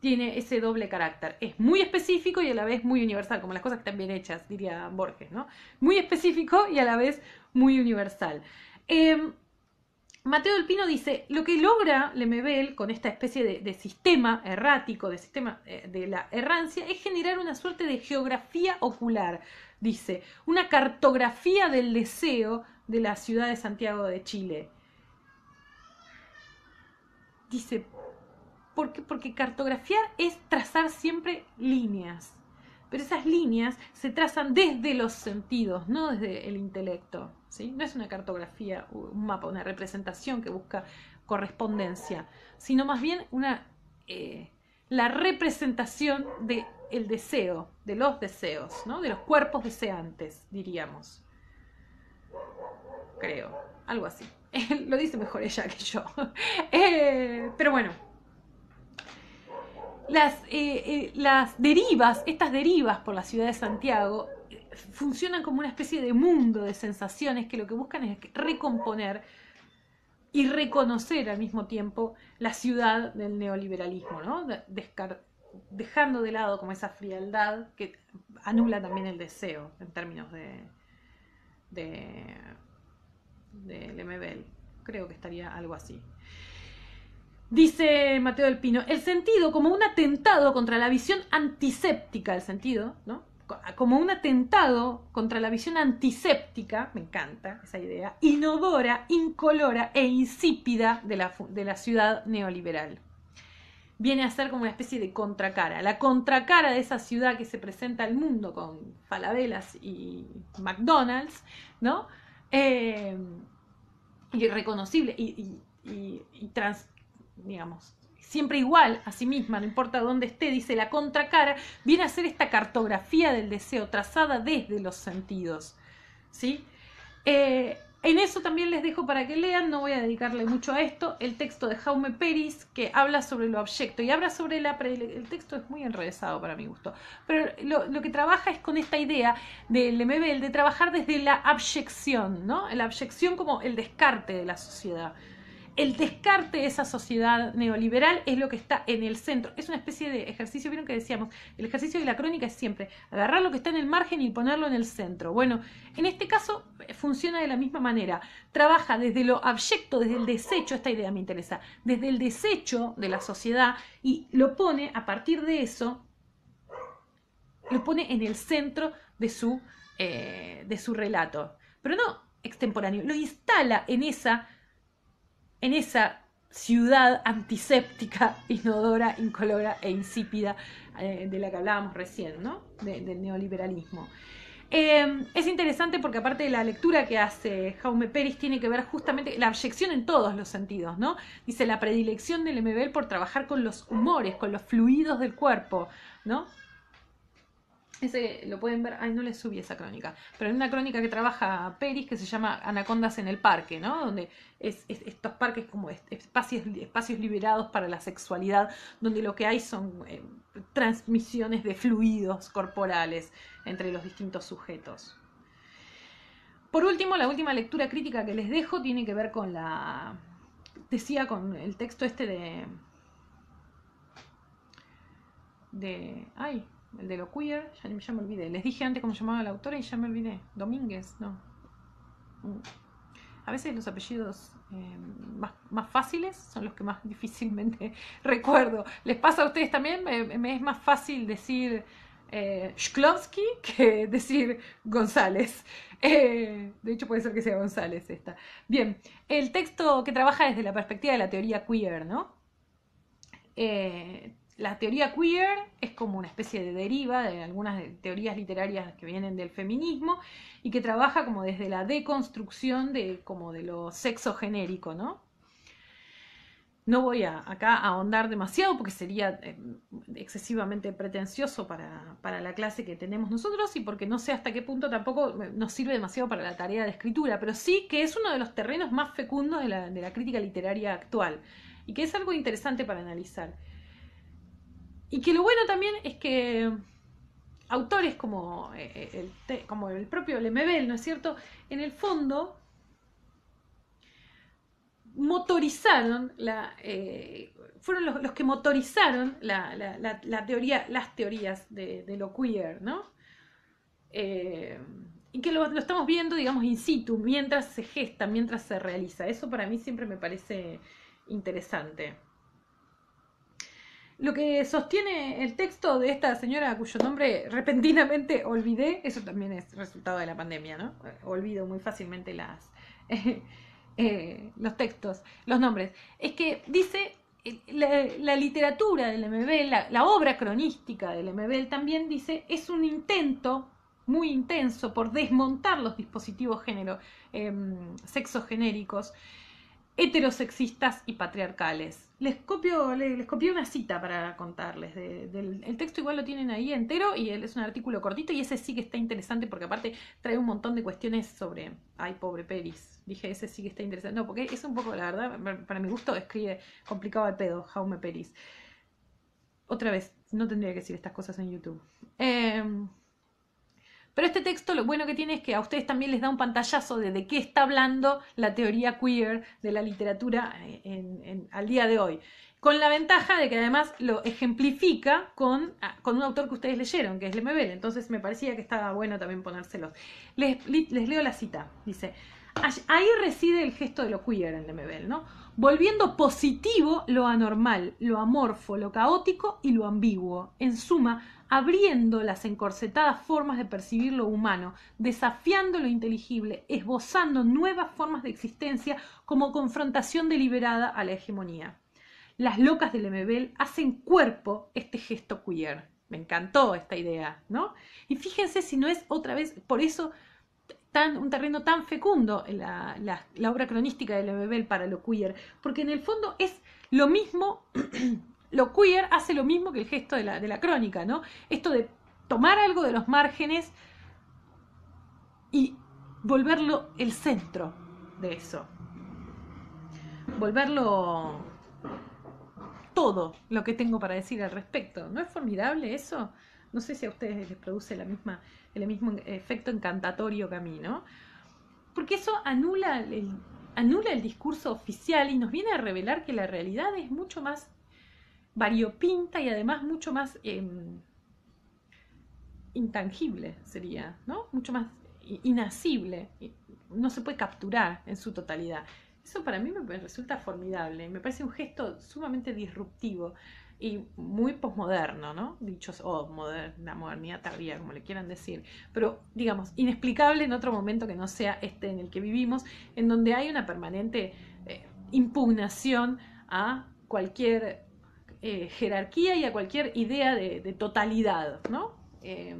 tiene ese doble carácter. Es muy específico y a la vez muy universal, como las cosas que están bien hechas, diría Borges, ¿no? Muy específico y a la vez muy universal. Em, Mateo del Pino dice, lo que logra Lemebel con esta especie de, sistema errático, de sistema eh, de la errancia, es generar una suerte de geografía ocular dice, una cartografía del deseo de la ciudad de Santiago de Chile. Dice, ¿por qué? porque cartografiar es trazar siempre líneas, pero esas líneas se trazan desde los sentidos, no desde el intelecto. ¿sí? No es una cartografía, un mapa, una representación que busca correspondencia, sino más bien una, eh, la representación de el deseo, de los deseos, ¿no? de los cuerpos deseantes, diríamos. Creo, algo así. (laughs) Lo dice mejor ella que yo. (laughs) Eh, pero bueno, las, eh, eh, las derivas, estas derivas por la ciudad de Santiago, funcionan como una especie de mundo de sensaciones que lo que buscan es recomponer y reconocer al mismo tiempo la ciudad del neoliberalismo, ¿no? dejando de lado como esa frialdad que anula también el deseo en términos de de del MBL. Creo que estaría algo así. Dice Mateo del Pino, el sentido como un atentado contra la visión antiséptica, el sentido, ¿no? Como un atentado contra la visión antiséptica, me encanta esa idea, inodora, incolora e insípida de la ciudad neoliberal viene a ser como una especie de contracara, la contracara de esa ciudad que se presenta al mundo con falabelas y McDonald's, ¿no? Eh, y reconocible y, trans, digamos, siempre igual a sí misma, no importa dónde esté, dice la contracara, viene a ser esta cartografía del deseo trazada desde los sentidos, ¿sí? Eh, en eso también les dejo para que lean, no voy a dedicarle mucho a esto, el texto de Jaume Peris que habla sobre lo abyecto y habla sobre la... El texto es muy enredado para mi gusto, pero lo, que trabaja es con esta idea del MBL, de trabajar desde la abyección, ¿no? La abyección como el descarte de la sociedad. El descarte de esa sociedad neoliberal es lo que está en el centro. Es una especie de ejercicio, vieron que decíamos, el ejercicio de la crónica es siempre agarrar lo que está en el margen y ponerlo en el centro. Bueno, en este caso eh, funciona de la misma manera. Trabaja desde lo abyecto, desde el desecho, esta idea me interesa, desde el desecho de la sociedad y lo pone a partir de eso, lo pone en el centro de su, eh, de su relato. Pero no extemporáneo, lo instala en esa en esa ciudad antiséptica, (laughs) inodora, incolora e insípida eh, de la que hablábamos recién, ¿no? del neoliberalismo. Em, es interesante porque aparte de la lectura que hace Jaume Pérez tiene que ver justamente la abyección en todos los sentidos, ¿no? Dice la predilección del MBL por trabajar con los humores, con los fluidos del cuerpo, ¿no? Ese lo pueden ver, ay, no les subí esa crónica, pero hay una crónica que trabaja Peris que se llama Anacondas en el Parque, ¿no? Donde es, estos parques como espacios, espacios liberados para la sexualidad, donde lo que hay son eh, transmisiones de fluidos corporales entre los distintos sujetos. Por último, la última lectura crítica que les dejo tiene que ver con la, decía, con el texto este de... de... ¡Ay! el de lo queer, ya, ya, me olvidé. Les dije antes cómo llamaba la autora y ya me olvidé. Domínguez, no. Mm. A veces los apellidos em, más, fáciles son los que más (laughs) difícilmente (laughs) recuerdo. ¿Les pasa a ustedes también? Me, es más fácil decir eh, que (laughs) decir González. Eh, de hecho, puede ser que sea González esta. Bien, el texto que trabaja desde la perspectiva de la teoría queer, ¿no? Eh, la teoría queer es como una especie de deriva de algunas teorías literarias que vienen del feminismo y que trabaja como desde la deconstrucción de, como de lo sexo genérico, ¿no? No voy a, acá ahondar demasiado porque sería eh, excesivamente pretencioso para, la clase que tenemos nosotros y porque no sé hasta qué punto tampoco eh, nos sirve demasiado para la tarea de escritura, pero sí que es uno de los terrenos más fecundos de la, de la crítica literaria actual y que es algo interesante para analizar. Y que lo bueno también es que autores como eh, eh, el, como el propio Lemebel, ¿no es cierto? En el fondo motorizaron eh, fueron los, que motorizaron la, teoría, las teorías de, de lo queer, ¿no? y que lo, estamos viendo, digamos, in situ, mientras se gesta, mientras se realiza. Eso para mí siempre me parece interesante. Lo que sostiene el texto de esta señora cuyo nombre repentinamente olvidé, eso también es resultado de la pandemia, ¿no? Olvido muy fácilmente las, (laughs) eh, los textos, los nombres. Es que dice eh, la, literatura del MBL, la, obra cronística del MBL también dice, es un intento muy intenso por desmontar los dispositivos género, eh, sexogenéricos heterosexistas y patriarcales. Les copio, les, una cita para contarles. del, el texto igual lo tienen ahí entero y es un artículo cortito y ese sí que está interesante porque aparte trae un montón de cuestiones sobre... Ay, pobre Peris. Dije, ese sí que está interesante. No, porque es un poco, la verdad, para mi gusto, escribe complicado el pedo, Jaume Peris. Otra vez, no tendría que decir estas cosas en YouTube. Em, pero este texto lo bueno que tiene es que a ustedes también les da un pantallazo de, de qué está hablando la teoría queer de la literatura eh, al día de hoy. Con la ventaja de que además lo ejemplifica ah, con, un autor que ustedes leyeron, que es Lemebel. Entonces me parecía que estaba bueno también ponérselos. Les, les leo la cita. Dice, ahí reside el gesto de lo queer en Lemebel, ¿no? Volviendo positivo lo anormal, lo amorfo, lo caótico y lo ambiguo. En suma, abriendo las encorsetadas formas de percibir lo humano, desafiando lo inteligible, esbozando nuevas formas de existencia como confrontación deliberada a la hegemonía. Las locas del Lemebel hacen cuerpo este gesto queer. Me encantó esta idea, ¿no? Y fíjense si no es otra vez, por eso Tan, un terreno tan fecundo la, la, obra cronística de Lemebel para lo queer, porque en el fondo es lo mismo (clears throat) lo queer hace lo mismo que el gesto de la, crónica, ¿no? Esto de tomar algo de los márgenes y volverlo el centro de eso. Volverlo todo lo que tengo para decir al respecto. ¿No es formidable eso? No sé si a ustedes les produce la misma, el mismo efecto encantatorio que a mí, ¿no? Porque eso anula anula el discurso oficial y nos viene a revelar que la realidad es mucho más variopinta y además mucho más em, intangible sería, ¿no? Mucho más inacible, no se puede capturar en su totalidad. Eso para mí me resulta formidable, me parece un gesto sumamente disruptivo y muy posmoderno, ¿no? Dichos, o modernidad tardía, como le quieran decir, pero digamos, inexplicable en otro momento que no sea este en el que vivimos, en donde hay una permanente eh, impugnación a cualquier eh, jerarquía y a cualquier idea de, totalidad, eh,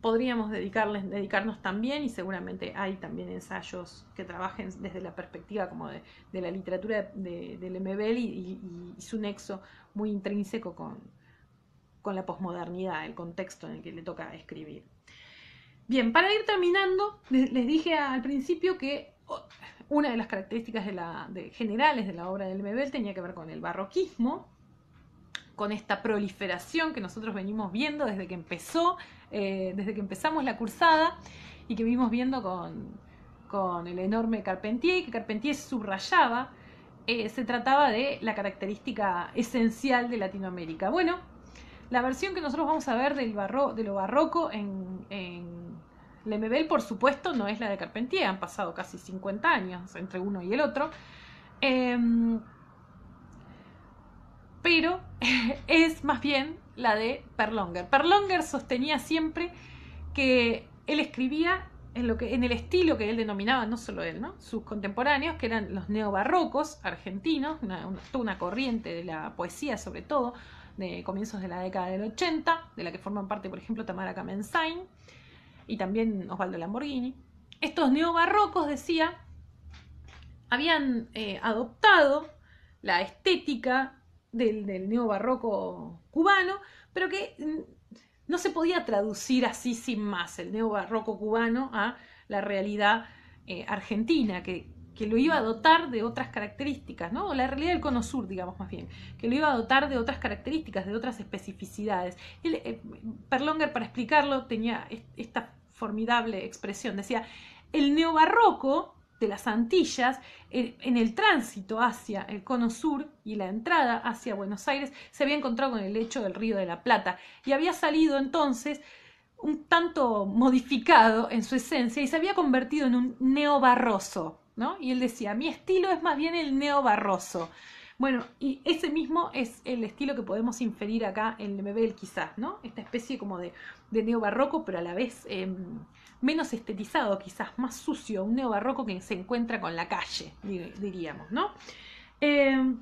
podríamos dedicarles, dedicarnos también, y seguramente hay también ensayos que trabajen desde la perspectiva como de, la literatura de, del MBL y, y, su nexo muy intrínseco con, con la posmodernidad, el contexto en el que le toca escribir. Bien, para ir terminando, les dije al principio que una de las características de generales de la obra del Mebel tenía que ver con el barroquismo, con esta proliferación que nosotros venimos viendo desde que empezó, eh, desde que empezamos la cursada y que vimos viendo con, el enorme Carpentier, que Carpentier subrayaba, eh, se trataba de la característica esencial de Latinoamérica. Bueno, la versión que nosotros vamos a ver del barro, de lo barroco en Lemebel, por supuesto, no es la de Carpentier, han pasado casi 50 años entre uno y el otro. Em, pero (laughs) es más bien la de Perlonger. Perlonger sostenía siempre que él escribía en, lo que, en el estilo que él denominaba, no solo él, ¿no? sus contemporáneos, que eran los neobarrocos argentinos, toda una corriente de la poesía sobre todo, de comienzos de la década del 80, de la que forman parte, por ejemplo, Tamara Kamensain y también Osvaldo Lamborghini, estos neobarrocos, decía, habían eh, adoptado la estética del, neobarroco cubano, pero que mm, no se podía traducir así sin más el neobarroco cubano a la realidad eh, argentina, que que lo iba a dotar de otras características, ¿no? La realidad del cono sur, digamos más bien, que lo iba a dotar de otras características, de otras especificidades. Eh, Perlonger, para explicarlo, tenía esta formidable expresión. Decía, el neobarroco de las Antillas, en el tránsito hacia el cono sur y la entrada hacia Buenos Aires, se había encontrado con el lecho del río de la Plata y había salido entonces un tanto modificado en su esencia y se había convertido en un neobarroso. Y él decía, mi estilo es más bien el neobarroso. Bueno, y ese mismo es el estilo que podemos inferir acá en Lemebel quizás, ¿no? Esta especie como de, neo neobarroco, pero a la vez em, menos estetizado quizás, más sucio, un neobarroco que se encuentra con la calle, diríamos, ¿no? Em,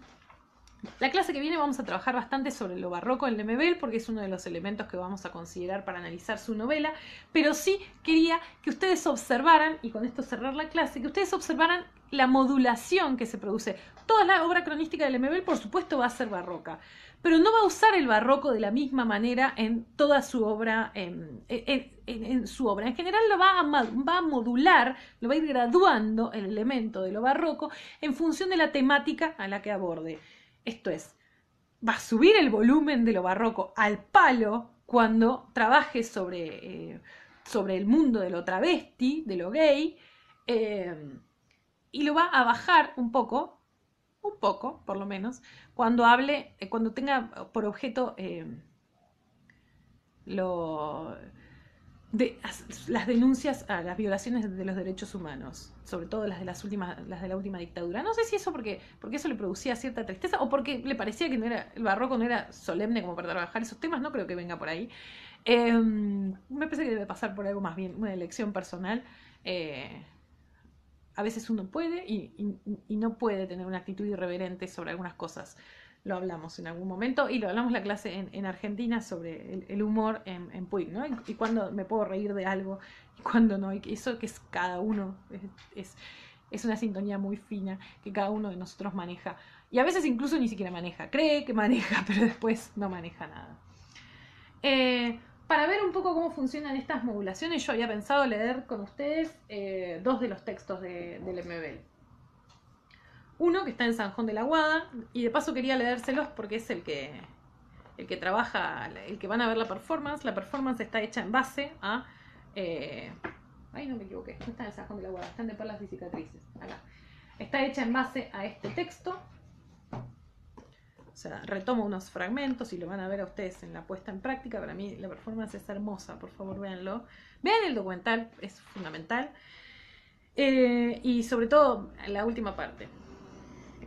la clase que viene vamos a trabajar bastante sobre lo barroco en Lemebel porque es uno de los elementos que vamos a considerar para analizar su novela, pero sí quería que ustedes observaran, y con esto cerrar la clase, que ustedes observaran la modulación que se produce. Toda la obra cronística de Lemebel, por supuesto, va a ser barroca, pero no va a usar el barroco de la misma manera en toda su obra, en, su obra. En general lo va a modular, lo va a ir graduando el elemento de lo barroco en función de la temática a la que aborde. Esto es, va a subir el volumen de lo barroco al palo cuando trabaje sobre, eh, sobre el mundo de lo travesti, de lo gay, eh, y lo va a bajar un poco, un poco por lo menos, cuando hable, eh, cuando tenga por objeto lo de las denuncias a las violaciones de los derechos humanos, sobre todo las de las últimas, las de la última dictadura. No sé si eso porque, porque eso le producía cierta tristeza o porque le parecía que no era, el barroco no era solemne como para trabajar esos temas, no creo que venga por ahí. Em, me parece que debe pasar por algo más bien, una elección personal. Eh, a veces uno puede y no puede tener una actitud irreverente sobre algunas cosas lo hablamos en algún momento y lo hablamos la clase en, Argentina sobre el, humor en, en, ¿no? Y, cuando me puedo reír de algo y cuando no, y eso que es cada uno, es, una sintonía muy fina que cada uno de nosotros maneja. Y a veces incluso ni siquiera maneja, cree que maneja, (laughs) pero después no maneja nada. Eh, para ver un poco cómo funcionan estas modulaciones, yo había pensado leer con ustedes eh, dos de los textos del MBL uno que está en Sanjón de la Guada, y de paso quería leérselos porque es el que, el que trabaja, el que van a ver la performance. La performance está hecha en base a... Eh, ay, no me equivoqué, no está en Juan de la Guada, están de Perlas y Cicatrices, Está hecha en base a este texto. O sea, retomo unos fragmentos y lo van a ver a ustedes en la puesta en práctica. Para mí la performance es hermosa, por favor véanlo. Vean el documental, es fundamental. Eh, y sobre todo la última parte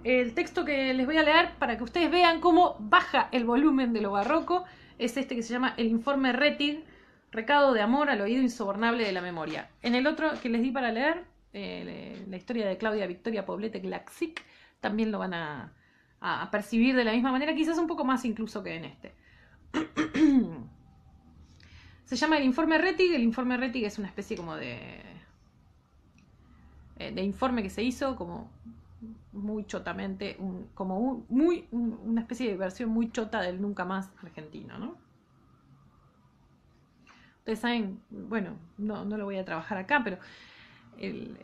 el texto que les voy a leer para que ustedes vean cómo baja el volumen de lo barroco es este que se llama El informe retig. recado de amor al oído insobornable de la memoria. En el otro que les di para leer, eh, la historia de Claudia Victoria Poblete Glaxic, también lo van a, percibir de la misma manera, quizás un poco más incluso que en este. (clears throat) se llama el informe retig. el informe retig es una especie como de, eh, de informe que se hizo como muy chotamente, como muy, una especie de versión muy chota del nunca más argentino, Ustedes saben, bueno, no, lo voy a trabajar acá, pero eh,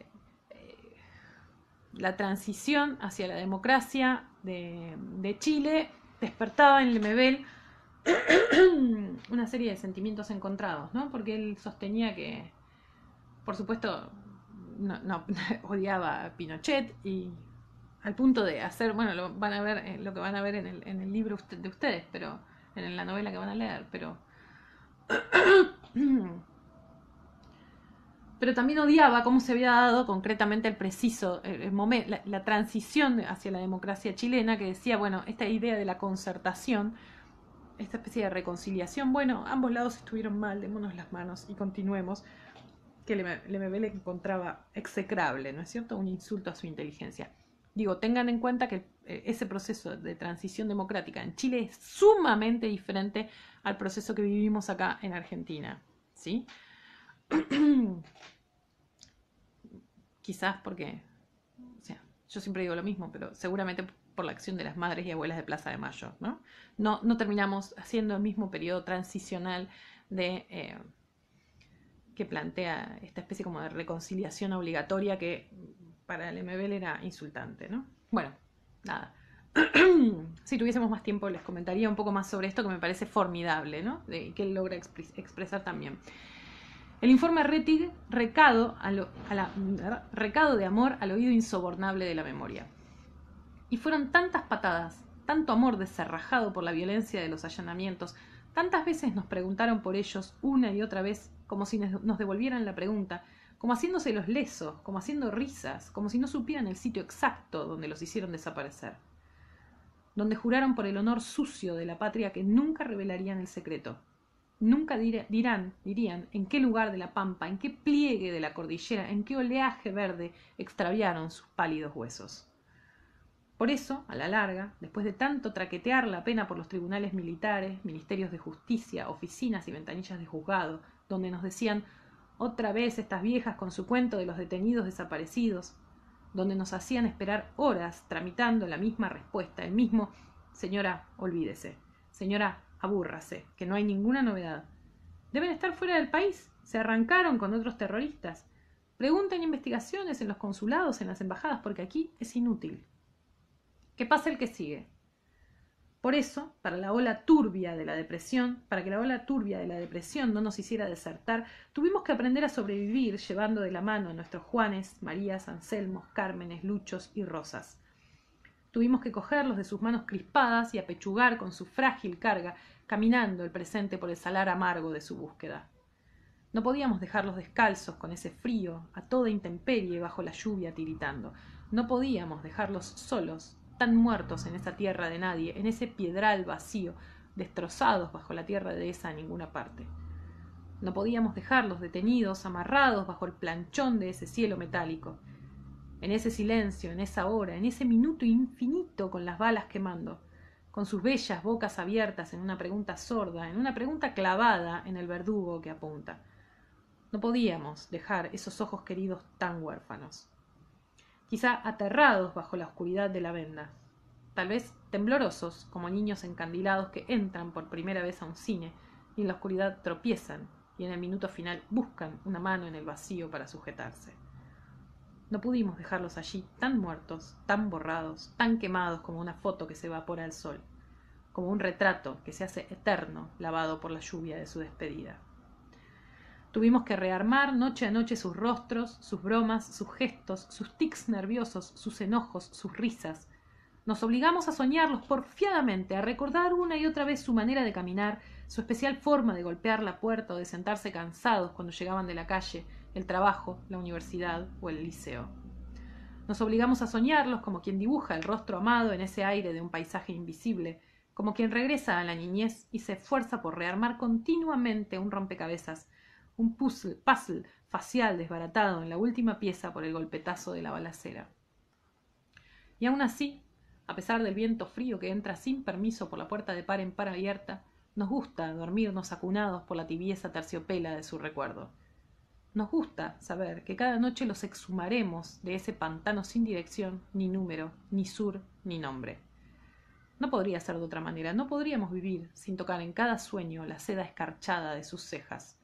la transición hacia la democracia de, Chile despertaba en Lemebel (clears throat) una serie de sentimientos encontrados, Porque él sostenía que, por supuesto, no, (laughs) odiaba a Pinochet y al punto de hacer, bueno, lo van a ver, eh, lo que van a ver en el, en el libro de ustedes, pero en la novela que van a leer, pero (clears throat) pero también odiaba cómo se había dado concretamente el preciso momento, la, transición hacia la democracia chilena que decía, bueno, esta idea de la concertación, esta especie de reconciliación, bueno, ambos lados estuvieron mal, démonos las manos y continuemos, que le, le encontraba execrable, ¿no es cierto? Un insulto a su inteligencia. Digo, tengan en cuenta que eh, ese proceso de transición democrática en Chile es sumamente diferente al proceso que vivimos acá en Argentina. ¿sí? (clears throat) Quizás porque, o sea, yo siempre digo lo mismo, pero seguramente por la acción de las madres y abuelas de Plaza de Mayo, ¿no? No, terminamos haciendo el mismo periodo transicional de... Eh, que plantea esta especie como de reconciliación obligatoria que para el MBL era insultante, ¿no? Bueno, nada. (clears throat) si tuviésemos más tiempo les comentaría un poco más sobre esto que me parece formidable, ¿no? De, que él logra expresar también. El informe Rettig, recado, recado de amor al oído insobornable de la memoria. Y fueron tantas patadas, tanto amor deserrajado por la violencia de los allanamientos, tantas veces nos preguntaron por ellos una y otra vez, como si nos devolvieran la pregunta, como haciéndose los lesos, como haciendo risas, como si no supieran el sitio exacto donde los hicieron desaparecer, donde juraron por el honor sucio de la patria que nunca revelarían el secreto. Nunca dirán, dirían, en qué lugar de la pampa, en qué pliegue de la cordillera, en qué oleaje verde extraviaron sus pálidos huesos. Por eso, a la larga, después de tanto traquetear la pena por los tribunales militares, ministerios de justicia, oficinas y ventanillas de juzgado, donde nos decían otra vez estas viejas con su cuento de los detenidos desaparecidos, donde nos hacían esperar horas tramitando la misma respuesta, el mismo señora, olvídese, señora, abúrrase, que no hay ninguna novedad. Deben estar fuera del país, se arrancaron con otros terroristas. Pregunten investigaciones en los consulados, en las embajadas, porque aquí es inútil. Que pasa el que sigue. Por eso, para la ola turbia de la depresión, para que la ola turbia de la depresión no nos hiciera desertar, tuvimos que aprender a sobrevivir llevando de la mano a nuestros Juanes, Marías, Anselmos, Cármenes, Luchos y Rosas. Tuvimos que cogerlos de sus manos crispadas y apechugar con su frágil carga, caminando el presente por el salar amargo de su búsqueda. No podíamos dejarlos descalzos con ese frío, a toda intemperie bajo la lluvia tiritando. No podíamos dejarlos solos tan muertos en esa tierra de nadie, en ese piedral vacío, destrozados bajo la tierra de esa ninguna parte. No podíamos dejarlos detenidos, amarrados bajo el planchón de ese cielo metálico. En ese silencio, en esa hora, en ese minuto infinito con las balas quemando, con sus bellas bocas abiertas en una pregunta sorda, en una pregunta clavada en el verdugo que apunta. No podíamos dejar esos ojos queridos tan huérfanos quizá aterrados bajo la oscuridad de la venda, tal vez temblorosos como niños encandilados que entran por primera vez a un cine y en la oscuridad tropiezan y en el minuto final buscan una mano en el vacío para sujetarse. No pudimos dejarlos allí tan muertos, tan borrados, tan quemados como una foto que se evapora al sol, como un retrato que se hace eterno lavado por la lluvia de su despedida. Tuvimos que rearmar noche a noche sus rostros, sus bromas, sus gestos, sus tics nerviosos, sus enojos, sus risas. Nos obligamos a soñarlos porfiadamente, a recordar una y otra vez su manera de caminar, su especial forma de golpear la puerta o de sentarse cansados cuando llegaban de la calle, el trabajo, la universidad o el liceo. Nos obligamos a soñarlos como quien dibuja el rostro amado en ese aire de un paisaje invisible, como quien regresa a la niñez y se esfuerza por rearmar continuamente un rompecabezas un puzzle, puzzle facial desbaratado en la última pieza por el golpetazo de la balacera. Y aún así, a pesar del viento frío que entra sin permiso por la puerta de par en par abierta, nos gusta dormirnos acunados por la tibieza terciopela de su recuerdo. Nos gusta saber que cada noche los exhumaremos de ese pantano sin dirección, ni número, ni sur, ni nombre. No podría ser de otra manera, no podríamos vivir sin tocar en cada sueño la seda escarchada de sus cejas.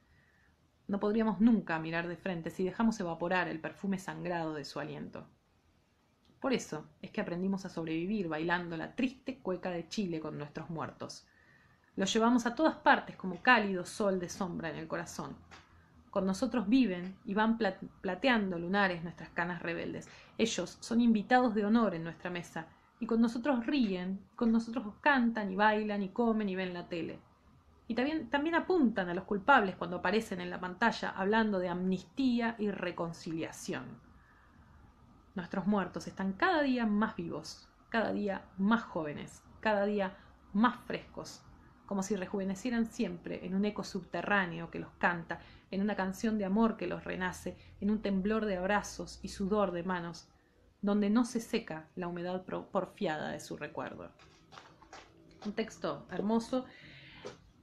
No podríamos nunca mirar de frente si dejamos evaporar el perfume sangrado de su aliento. Por eso es que aprendimos a sobrevivir bailando la triste cueca de Chile con nuestros muertos. Los llevamos a todas partes como cálido sol de sombra en el corazón. Con nosotros viven y van plateando lunares nuestras canas rebeldes. Ellos son invitados de honor en nuestra mesa y con nosotros ríen, con nosotros cantan y bailan y comen y ven la tele. Y también, también apuntan a los culpables cuando aparecen en la pantalla hablando de amnistía y reconciliación. Nuestros muertos están cada día más vivos, cada día más jóvenes, cada día más frescos, como si rejuvenecieran siempre en un eco subterráneo que los canta, en una canción de amor que los renace, en un temblor de abrazos y sudor de manos, donde no se seca la humedad porfiada de su recuerdo. Un texto hermoso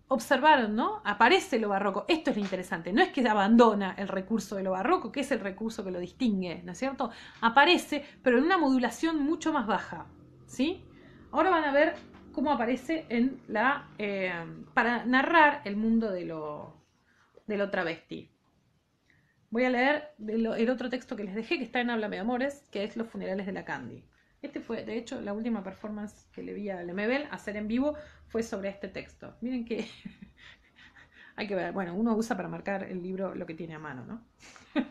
observaron, ¿no? Aparece lo barroco. Esto es lo interesante. No es que abandona el recurso de lo barroco, que es el recurso que lo distingue, ¿no es cierto? Aparece, pero en una modulación mucho más baja, ¿sí? Ahora van a ver cómo aparece en la eh, para narrar el mundo de lo, de lo travesti. Voy a leer el otro texto que les dejé, que está en Háblame Amores, que es Los funerales de la Candy. Este fue, de hecho, la última performance que le vi a Lemebel hacer en vivo fue sobre este texto. Miren que (laughs) hay que ver, bueno, uno usa para marcar el libro lo que tiene a mano, ¿no? (laughs)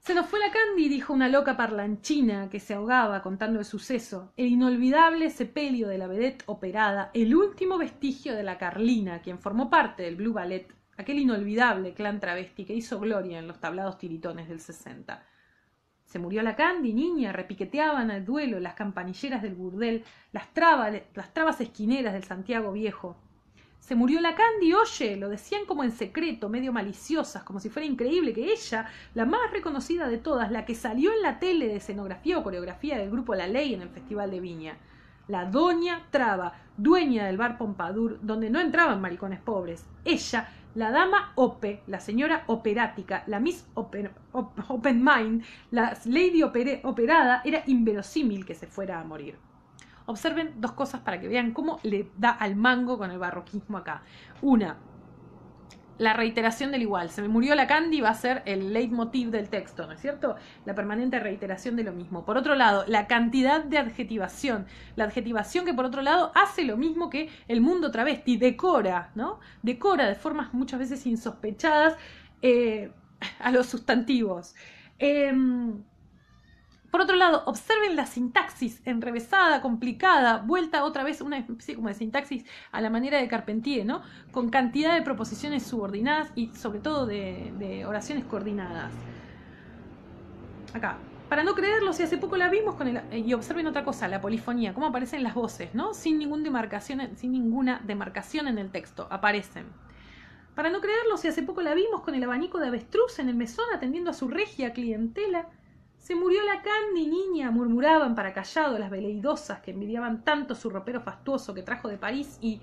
Se nos fue la Candy, dijo una loca parlanchina que se ahogaba contando el suceso, el inolvidable sepelio de la vedette operada, el último vestigio de la Carlina, quien formó parte del Blue Ballet, aquel inolvidable clan travesti que hizo gloria en los tablados tiritones del 60. Se murió la Candy, niña, repiqueteaban al duelo las campanilleras del burdel, las, las trabas esquineras del Santiago Viejo. Se murió la Candy, oye, lo decían como en secreto, medio maliciosas, como si fuera increíble que ella, la más reconocida de todas, la que salió en la tele de escenografía o coreografía del grupo La Ley en el Festival de Viña, la doña Traba, dueña del bar Pompadour, donde no entraban maricones pobres, ella, la dama Ope, la señora operática, la Miss Open, Mind, la Lady operada, era inverosímil que se fuera a morir. Observen dos cosas para que vean cómo le da al mango con el barroquismo acá. Una, la reiteración del igual. Se me murió la Candy va a ser el leitmotiv del texto, ¿no es cierto? La permanente reiteración de lo mismo. Por otro lado, la cantidad de adjetivación. La adjetivación que por otro lado hace lo mismo que el mundo travesti, decora, ¿no? Decora de formas muchas veces insospechadas eh, (laughs) a los sustantivos. Em, por otro lado, observen la sintaxis enrevesada, complicada, vuelta otra vez una especie como de sintaxis a la manera de Carpentier, ¿no? Con cantidad de proposiciones subordinadas y sobre todo de, oraciones coordinadas. Acá. Para no creerlo, si hace poco la vimos con el, eh, y observen otra cosa, la polifonía, cómo aparecen las voces, ¿no? Sin, ninguna demarcación, sin ninguna demarcación en el texto, aparecen. Para no creerlo, si hace poco la vimos con el abanico de avestruz en el mesón atendiendo a su regia clientela, se murió la Candy, niña, murmuraban para callado las veleidosas que envidiaban tanto su ropero fastuoso que trajo de París y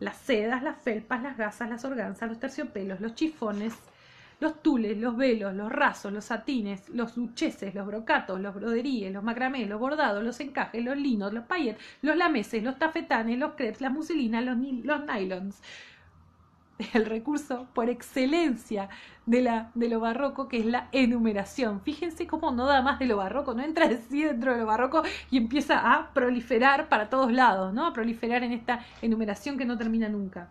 las sedas, las felpas, las gasas, las organzas, los terciopelos, los chifones, los tules, los velos, los rasos, los satines, los ducheses, los brocatos, los broderíes, los macramés, los bordados, los encajes, los linos, los payet, los lameses, los tafetanes, los crepes, las muselinas, los nylons, (laughs) el recurso por excelencia de, la, de lo barroco, que es la enumeración. Fíjense cómo no da más de lo barroco, no entra (laughs) así dentro de lo barroco y empieza a proliferar para todos lados, ¿no? A proliferar en esta enumeración que no termina nunca.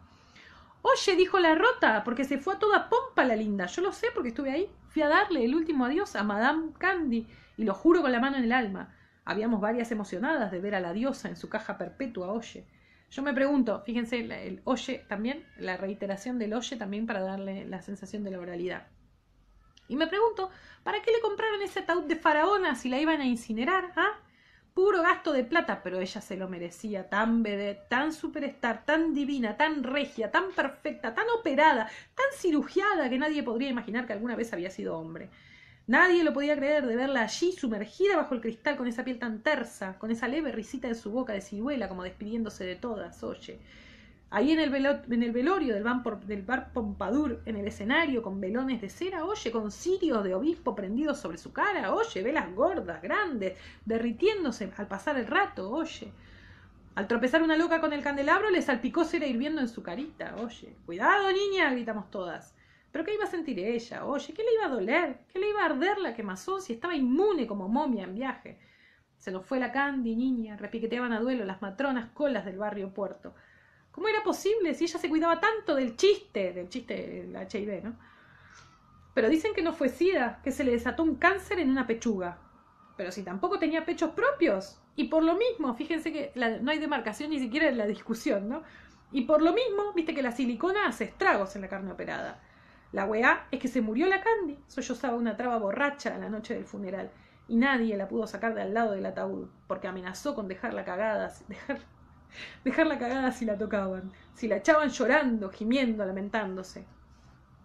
Oye, dijo la rota, porque se fue a toda pompa la linda. Yo lo sé porque estuve ahí. Fui a darle el último adiós a Madame Candy y lo juro con la mano en el alma. Habíamos varias emocionadas de ver a la diosa en su caja perpetua, oye. Yo me pregunto, fíjense, el, oye también, la reiteración del oye también para darle la sensación de la oralidad. Y me pregunto, ¿para qué le compraron ese ataúd de faraona si la iban a incinerar? ¿Ah? Puro gasto de plata, pero ella se lo merecía, tan bebé, tan superestar, tan divina, tan regia, tan perfecta, tan operada, tan cirugiada que nadie podría imaginar que alguna vez había sido hombre. Nadie lo podía creer de verla allí, sumergida bajo el cristal, con esa piel tan tersa, con esa leve risita en su boca de ciruela, como despidiéndose de todas, oye. Ahí en el, velorio del, del bar Pompadour, en el escenario, con velones de cera, oye, con cirios de obispo prendidos sobre su cara, oye, velas gordas, grandes, derritiéndose al pasar el rato, oye. Al tropezar una loca con el candelabro, le salpicó cera hirviendo en su carita, oye. Cuidado, niña, gritamos todas. ¿Pero qué iba a sentir ella? Oye, ¿qué le iba a doler? ¿Qué le iba a arder la quemazón si estaba inmune como momia en viaje? Se nos fue la Candy, niña, repiqueteaban a duelo las matronas colas del barrio Puerto. ¿Cómo era posible si ella se cuidaba tanto del chiste, del chiste del HIV, ¿no? Pero dicen que no fue SIDA, que se le desató un cáncer en una pechuga. Pero si tampoco tenía pechos propios. Y por lo mismo, fíjense que no hay demarcación ni siquiera en la discusión, ¿no? Y por lo mismo, viste que la silicona hace estragos en la carne operada. La weá es que se murió la Candy, sollozaba una traba borracha a la noche del funeral, y nadie la pudo sacar de al lado del ataúd, porque amenazó con dejarla cagada, dejar, (laughs) dejarla cagada si la tocaban, si la echaban llorando, gimiendo, lamentándose.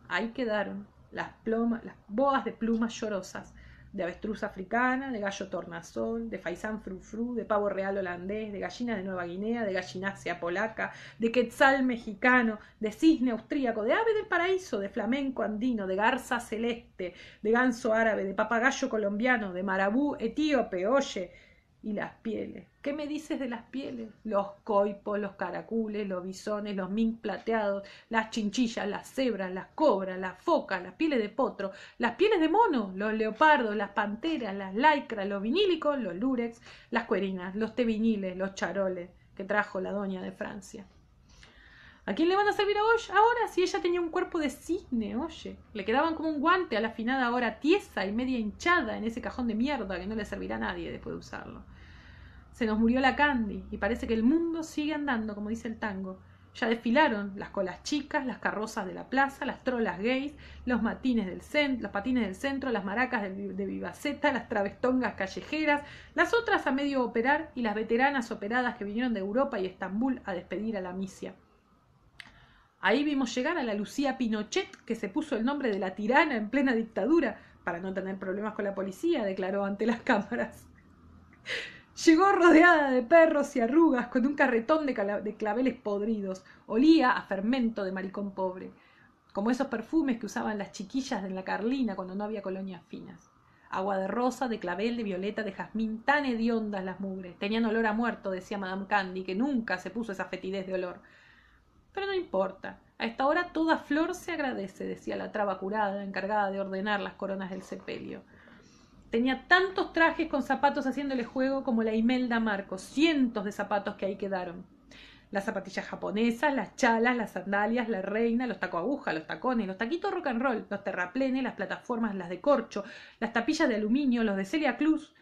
Ahí quedaron las, plumas, las boas de plumas llorosas, de avestruz africana, de gallo tornasol, de faisán frufru, de pavo real holandés, de gallina de Nueva Guinea, de gallinácea polaca, de quetzal mexicano, de cisne austríaco, de ave del paraíso, de flamenco andino, de garza celeste, de ganso árabe, de papagayo colombiano, de marabú etíope, oye, y las pieles. ¿Qué me dices de las pieles? Los coipos, los caracules, los bisones, los mink plateados, las chinchillas, las cebras, las cobras, las focas, las pieles de potro, las pieles de mono, los leopardos, las panteras, las laicras, los vinílicos, los lurex, las cuerinas, los teviniles, los charoles que trajo la doña de Francia. ¿A quién le van a servir a ahora si ella tenía un cuerpo de cisne, oye? Le quedaban como un guante a la finada ahora tiesa y media hinchada en ese cajón de mierda que no le servirá a nadie después de usarlo. Se nos murió la Candy y parece que el mundo sigue andando, como dice el tango. Ya desfilaron las colas chicas, las carrozas de la plaza, las trolas gays, los, matines del centro, los patines del centro, las maracas de, de vivaceta, las travestongas callejeras, las otras a medio operar y las veteranas operadas que vinieron de Europa y Estambul a despedir a la misia. Ahí vimos llegar a la Lucía Pinochet, que se puso el nombre de la tirana en plena dictadura para no tener problemas con la policía, declaró ante las (laughs) cámaras. Llegó rodeada de perros y arrugas con un carretón de, claveles podridos. Olía a fermento de maricón pobre, como esos perfumes que usaban las chiquillas en la Carlina cuando no había colonias finas. Agua de rosa, de clavel, de violeta, de jazmín, tan hediondas las mugres. Tenían olor a muerto, decía Madame Candy, que nunca se puso esa fetidez de olor. Pero no importa. A esta hora toda flor se agradece, decía la traba curada, encargada de ordenar las coronas del sepelio. Tenía tantos trajes con zapatos haciéndole juego como la Imelda Marcos, cientos de zapatos que ahí quedaron. Las zapatillas japonesas, las chalas, las sandalias, la reina, los taco los tacones, los taquitos rock and roll, los terraplenes, las plataformas, las de corcho, las tapillas de aluminio, los de Celia Cruz,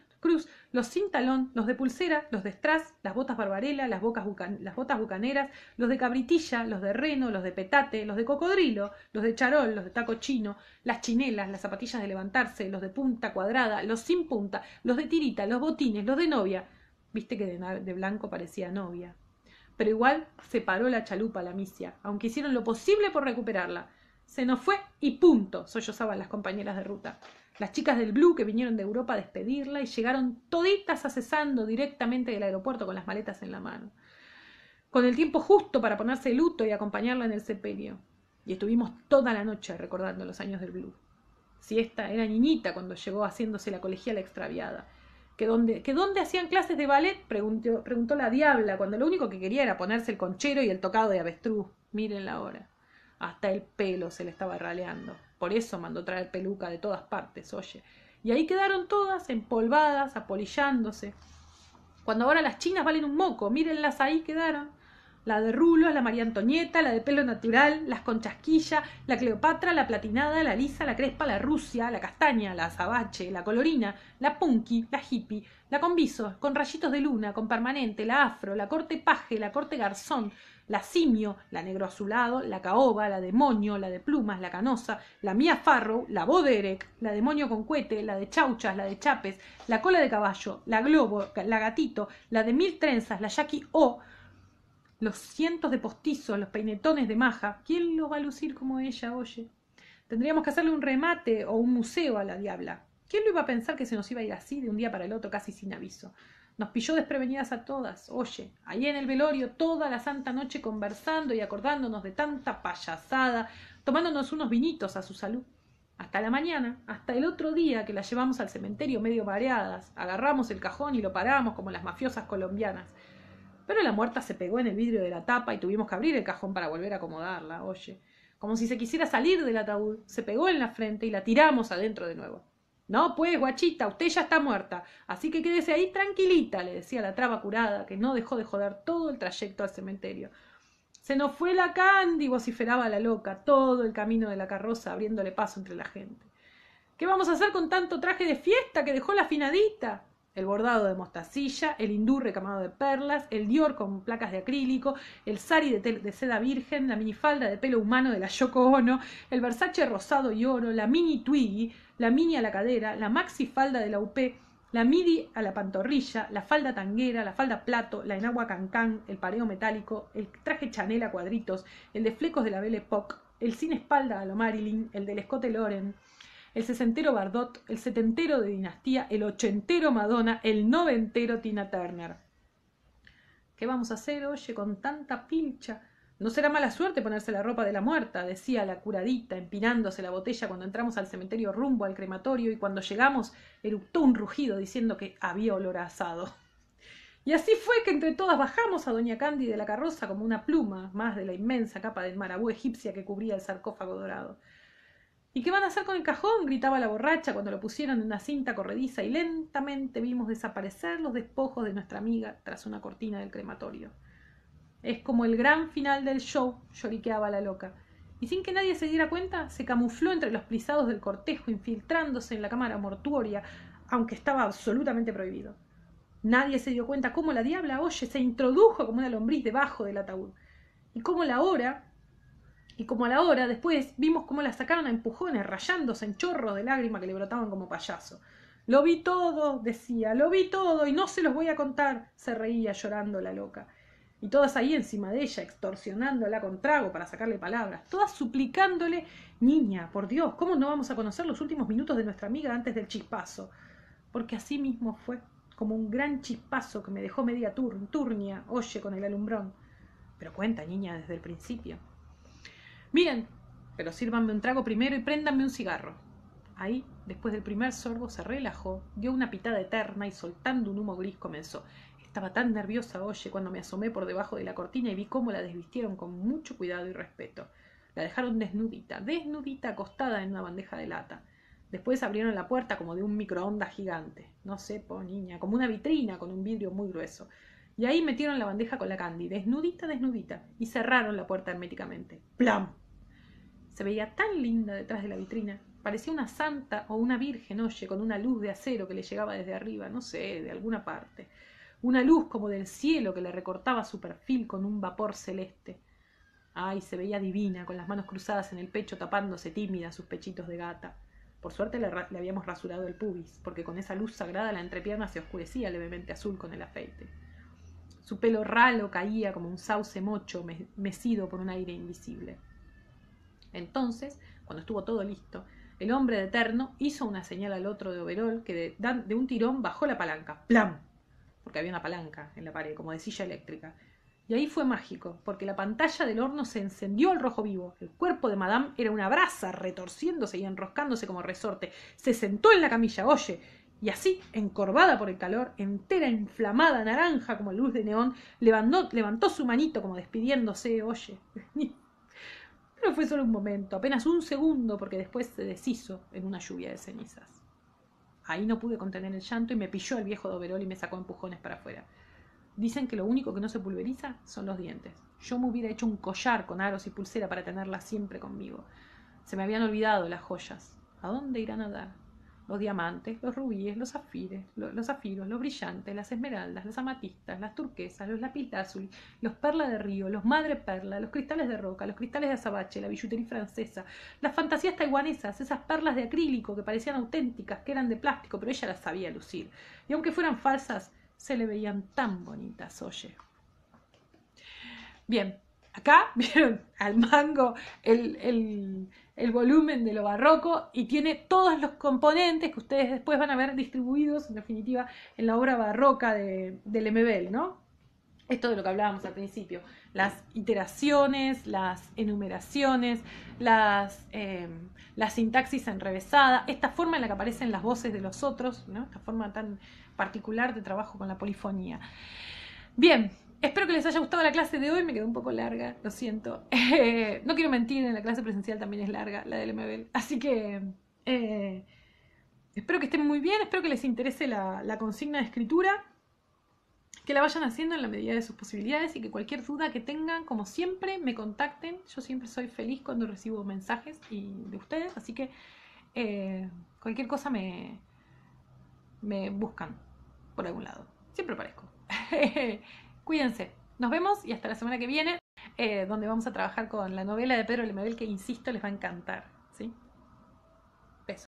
los sin talón, los de pulsera, los de strass, las botas barbarela, las, botas bucaneras, los de cabritilla, los de reno, los de petate, los de cocodrilo, los de charol, los de taco chino, las chinelas, las zapatillas de levantarse, los de punta cuadrada, los sin punta, los de tirita, los botines, los de novia. Viste que de, de blanco parecía novia. Pero igual se paró la chalupa, la misia, aunque hicieron lo posible por recuperarla se nos fue y punto, sollozaban las compañeras de ruta. Las chicas del Blue que vinieron de Europa a despedirla y llegaron toditas acesando directamente del aeropuerto con las maletas en la mano. Con el tiempo justo para ponerse luto y acompañarla en el sepelio. Y estuvimos toda la noche recordando los años del Blue. Si esta era niñita cuando llegó haciéndose la colegiala extraviada. ¿Que dónde, que hacían clases de ballet? Preguntó, preguntó la diabla, cuando lo único que quería era ponerse el conchero y el tocado de avestruz. Miren la hora. Hasta el pelo se le estaba raleando. Por eso mandó traer peluca de todas partes, oye. Y ahí quedaron todas empolvadas, apolillándose. Cuando ahora las chinas valen un moco, mírenlas ahí quedaron. La de rulos, la María Antonieta, la de pelo natural, las chasquilla, la Cleopatra, la platinada, la lisa, la crespa, la rusia, la castaña, la azabache, la colorina, la punky, la hippie, la con visos, con rayitos de luna, con permanente, la afro, la corte paje, la corte garzón, la simio, la negro azulado, la caoba, la demonio, la de plumas, la canosa, la mía farro, la boderek, la demonio con cuete, la de chauchas, la de chapes, la cola de caballo, la globo, la gatito, la de mil trenzas, la yaqui o, los cientos de postizos, los peinetones de maja. ¿Quién lo va a lucir como ella, oye? Tendríamos que hacerle un remate o un museo a la diabla. ¿Quién lo iba a pensar que se nos iba a ir así de un día para el otro, casi sin aviso? Nos pilló desprevenidas a todas. Oye, ahí en el velorio toda la santa noche conversando y acordándonos de tanta payasada, tomándonos unos vinitos a su salud. Hasta la mañana, hasta el otro día que la llevamos al cementerio medio mareadas, agarramos el cajón y lo paramos como las mafiosas colombianas. Pero la muerta se pegó en el vidrio de la tapa y tuvimos que abrir el cajón para volver a acomodarla, oye. Como si se quisiera salir del ataúd, se pegó en la frente y la tiramos adentro de nuevo. No, pues, guachita, usted ya está muerta, así que quédese ahí tranquilita, le decía la traba curada, que no dejó de joder todo el trayecto al cementerio. Se nos fue la Candy, vociferaba la loca, todo el camino de la carroza abriéndole paso entre la gente. ¿Qué vamos a hacer con tanto traje de fiesta que dejó la finadita? El bordado de mostacilla, el hindú recamado de perlas, el dior con placas de acrílico, el sari de, seda virgen, la minifalda de pelo humano de la Yoko Ono, el Versace rosado y oro, la mini Twiggy, la mini a la cadera, la maxi falda de la UP, la midi a la pantorrilla, la falda tanguera, la falda plato, la enagua cancán, el pareo metálico, el traje chanel a cuadritos, el de flecos de la Belle Époque, el sin espalda a lo Marilyn, el del escote Loren, el sesentero Bardot, el setentero de Dinastía, el ochentero Madonna, el noventero Tina Turner. ¿Qué vamos a hacer, oye, con tanta pincha? No será mala suerte ponerse la ropa de la muerta, decía la curadita, empinándose la botella cuando entramos al cementerio rumbo al crematorio y cuando llegamos eructó un rugido diciendo que había olor a asado. Y así fue que entre todas bajamos a doña Candy de la carroza como una pluma, más de la inmensa capa del marabú egipcia que cubría el sarcófago dorado. ¿Y qué van a hacer con el cajón? gritaba la borracha cuando lo pusieron en una cinta corrediza y lentamente vimos desaparecer los despojos de nuestra amiga tras una cortina del crematorio. Es como el gran final del show, lloriqueaba la loca. Y sin que nadie se diera cuenta, se camufló entre los prisados del cortejo, infiltrándose en la cámara mortuoria, aunque estaba absolutamente prohibido. Nadie se dio cuenta cómo la diabla, oye, se introdujo como una lombriz debajo del ataúd. Y cómo la hora, y como a la hora, después vimos cómo la sacaron a empujones, rayándose en chorros de lágrimas que le brotaban como payaso. Lo vi todo, decía, lo vi todo y no se los voy a contar, se reía llorando la loca y todas ahí encima de ella, extorsionándola con trago para sacarle palabras, todas suplicándole, niña, por Dios, ¿cómo no vamos a conocer los últimos minutos de nuestra amiga antes del chispazo? Porque así mismo fue, como un gran chispazo que me dejó media turnia, oye, con el alumbrón. Pero cuenta, niña, desde el principio. Miren, pero sírvanme un trago primero y préndanme un cigarro. Ahí, después del primer sorbo, se relajó, dio una pitada eterna y soltando un humo gris comenzó. Estaba tan nerviosa, oye, cuando me asomé por debajo de la cortina y vi cómo la desvistieron con mucho cuidado y respeto. La dejaron desnudita, desnudita, acostada en una bandeja de lata. Después abrieron la puerta como de un microondas gigante. No sé, po niña, como una vitrina con un vidrio muy grueso. Y ahí metieron la bandeja con la candy, desnudita, desnudita, y cerraron la puerta herméticamente. ¡Plam! Se veía tan linda detrás de la vitrina. Parecía una santa o una virgen, oye, con una luz de acero que le llegaba desde arriba, no sé, de alguna parte una luz como del cielo que le recortaba su perfil con un vapor celeste. Ay, se veía divina, con las manos cruzadas en el pecho, tapándose tímida sus pechitos de gata. Por suerte le, habíamos rasurado el pubis, porque con esa luz sagrada la entrepierna se oscurecía levemente azul con el afeite. Su pelo ralo caía como un sauce mocho mecido por un aire invisible. Entonces, cuando estuvo todo listo, el hombre de eterno hizo una señal al otro de overol que de un tirón bajó la palanca. ¡Plam! porque había una palanca en la pared, como de silla eléctrica. Y ahí fue mágico, porque la pantalla del horno se encendió al rojo vivo. El cuerpo de Madame era una brasa, retorciéndose y enroscándose como resorte. Se sentó en la camilla, oye, y así, encorvada por el calor, entera, inflamada, naranja como luz de neón, levantó, levantó su manito como despidiéndose, oye. (laughs) Pero fue solo un momento, apenas un segundo, porque después se deshizo en una lluvia de cenizas. Ahí no pude contener el llanto y me pilló el viejo doberol y me sacó empujones para afuera. Dicen que lo único que no se pulveriza son los dientes. Yo me hubiera hecho un collar con aros y pulsera para tenerla siempre conmigo. Se me habían olvidado las joyas. ¿A dónde irán a dar? los diamantes, los rubíes, los zafires, los, zafiros, los brillantes, las esmeraldas, las amatistas, las turquesas, los lapislázuli, los perlas de río, los perla, los cristales de roca, los cristales de azabache, la billutería francesa, las fantasías taiwanesas, esas perlas de acrílico que parecían auténticas, que eran de plástico, pero ella las sabía lucir. Y aunque fueran falsas, se le veían tan bonitas, oye. Bien, acá (laughs) vieron al mango el el volumen de lo barroco y tiene todos los componentes que ustedes después van a ver distribuidos, en definitiva, en la obra barroca de, del Lemebel, ¿no? Esto de lo que hablábamos al principio, las iteraciones, las enumeraciones, las, em, la sintaxis enrevesada, esta forma en la que aparecen las voces de los otros, esta forma tan particular de trabajo con la polifonía. Bien, Espero que les haya gustado la clase de hoy, me quedó un poco larga, lo siento. Eh, no quiero mentir, en la clase presencial también es larga, la del MBL. Así que eh, espero que estén muy bien, espero que les interese la, consigna de escritura, que la vayan haciendo en la medida de sus posibilidades y que cualquier duda que tengan, como siempre, me contacten. Yo siempre soy feliz cuando recibo mensajes de ustedes, así que eh, cualquier cosa me, me buscan por algún lado. Siempre aparezco. (laughs) Cuídense. Nos vemos y hasta la semana que viene, eh, donde vamos a trabajar con la novela de Pedro Lemebel que, insisto, les va a encantar.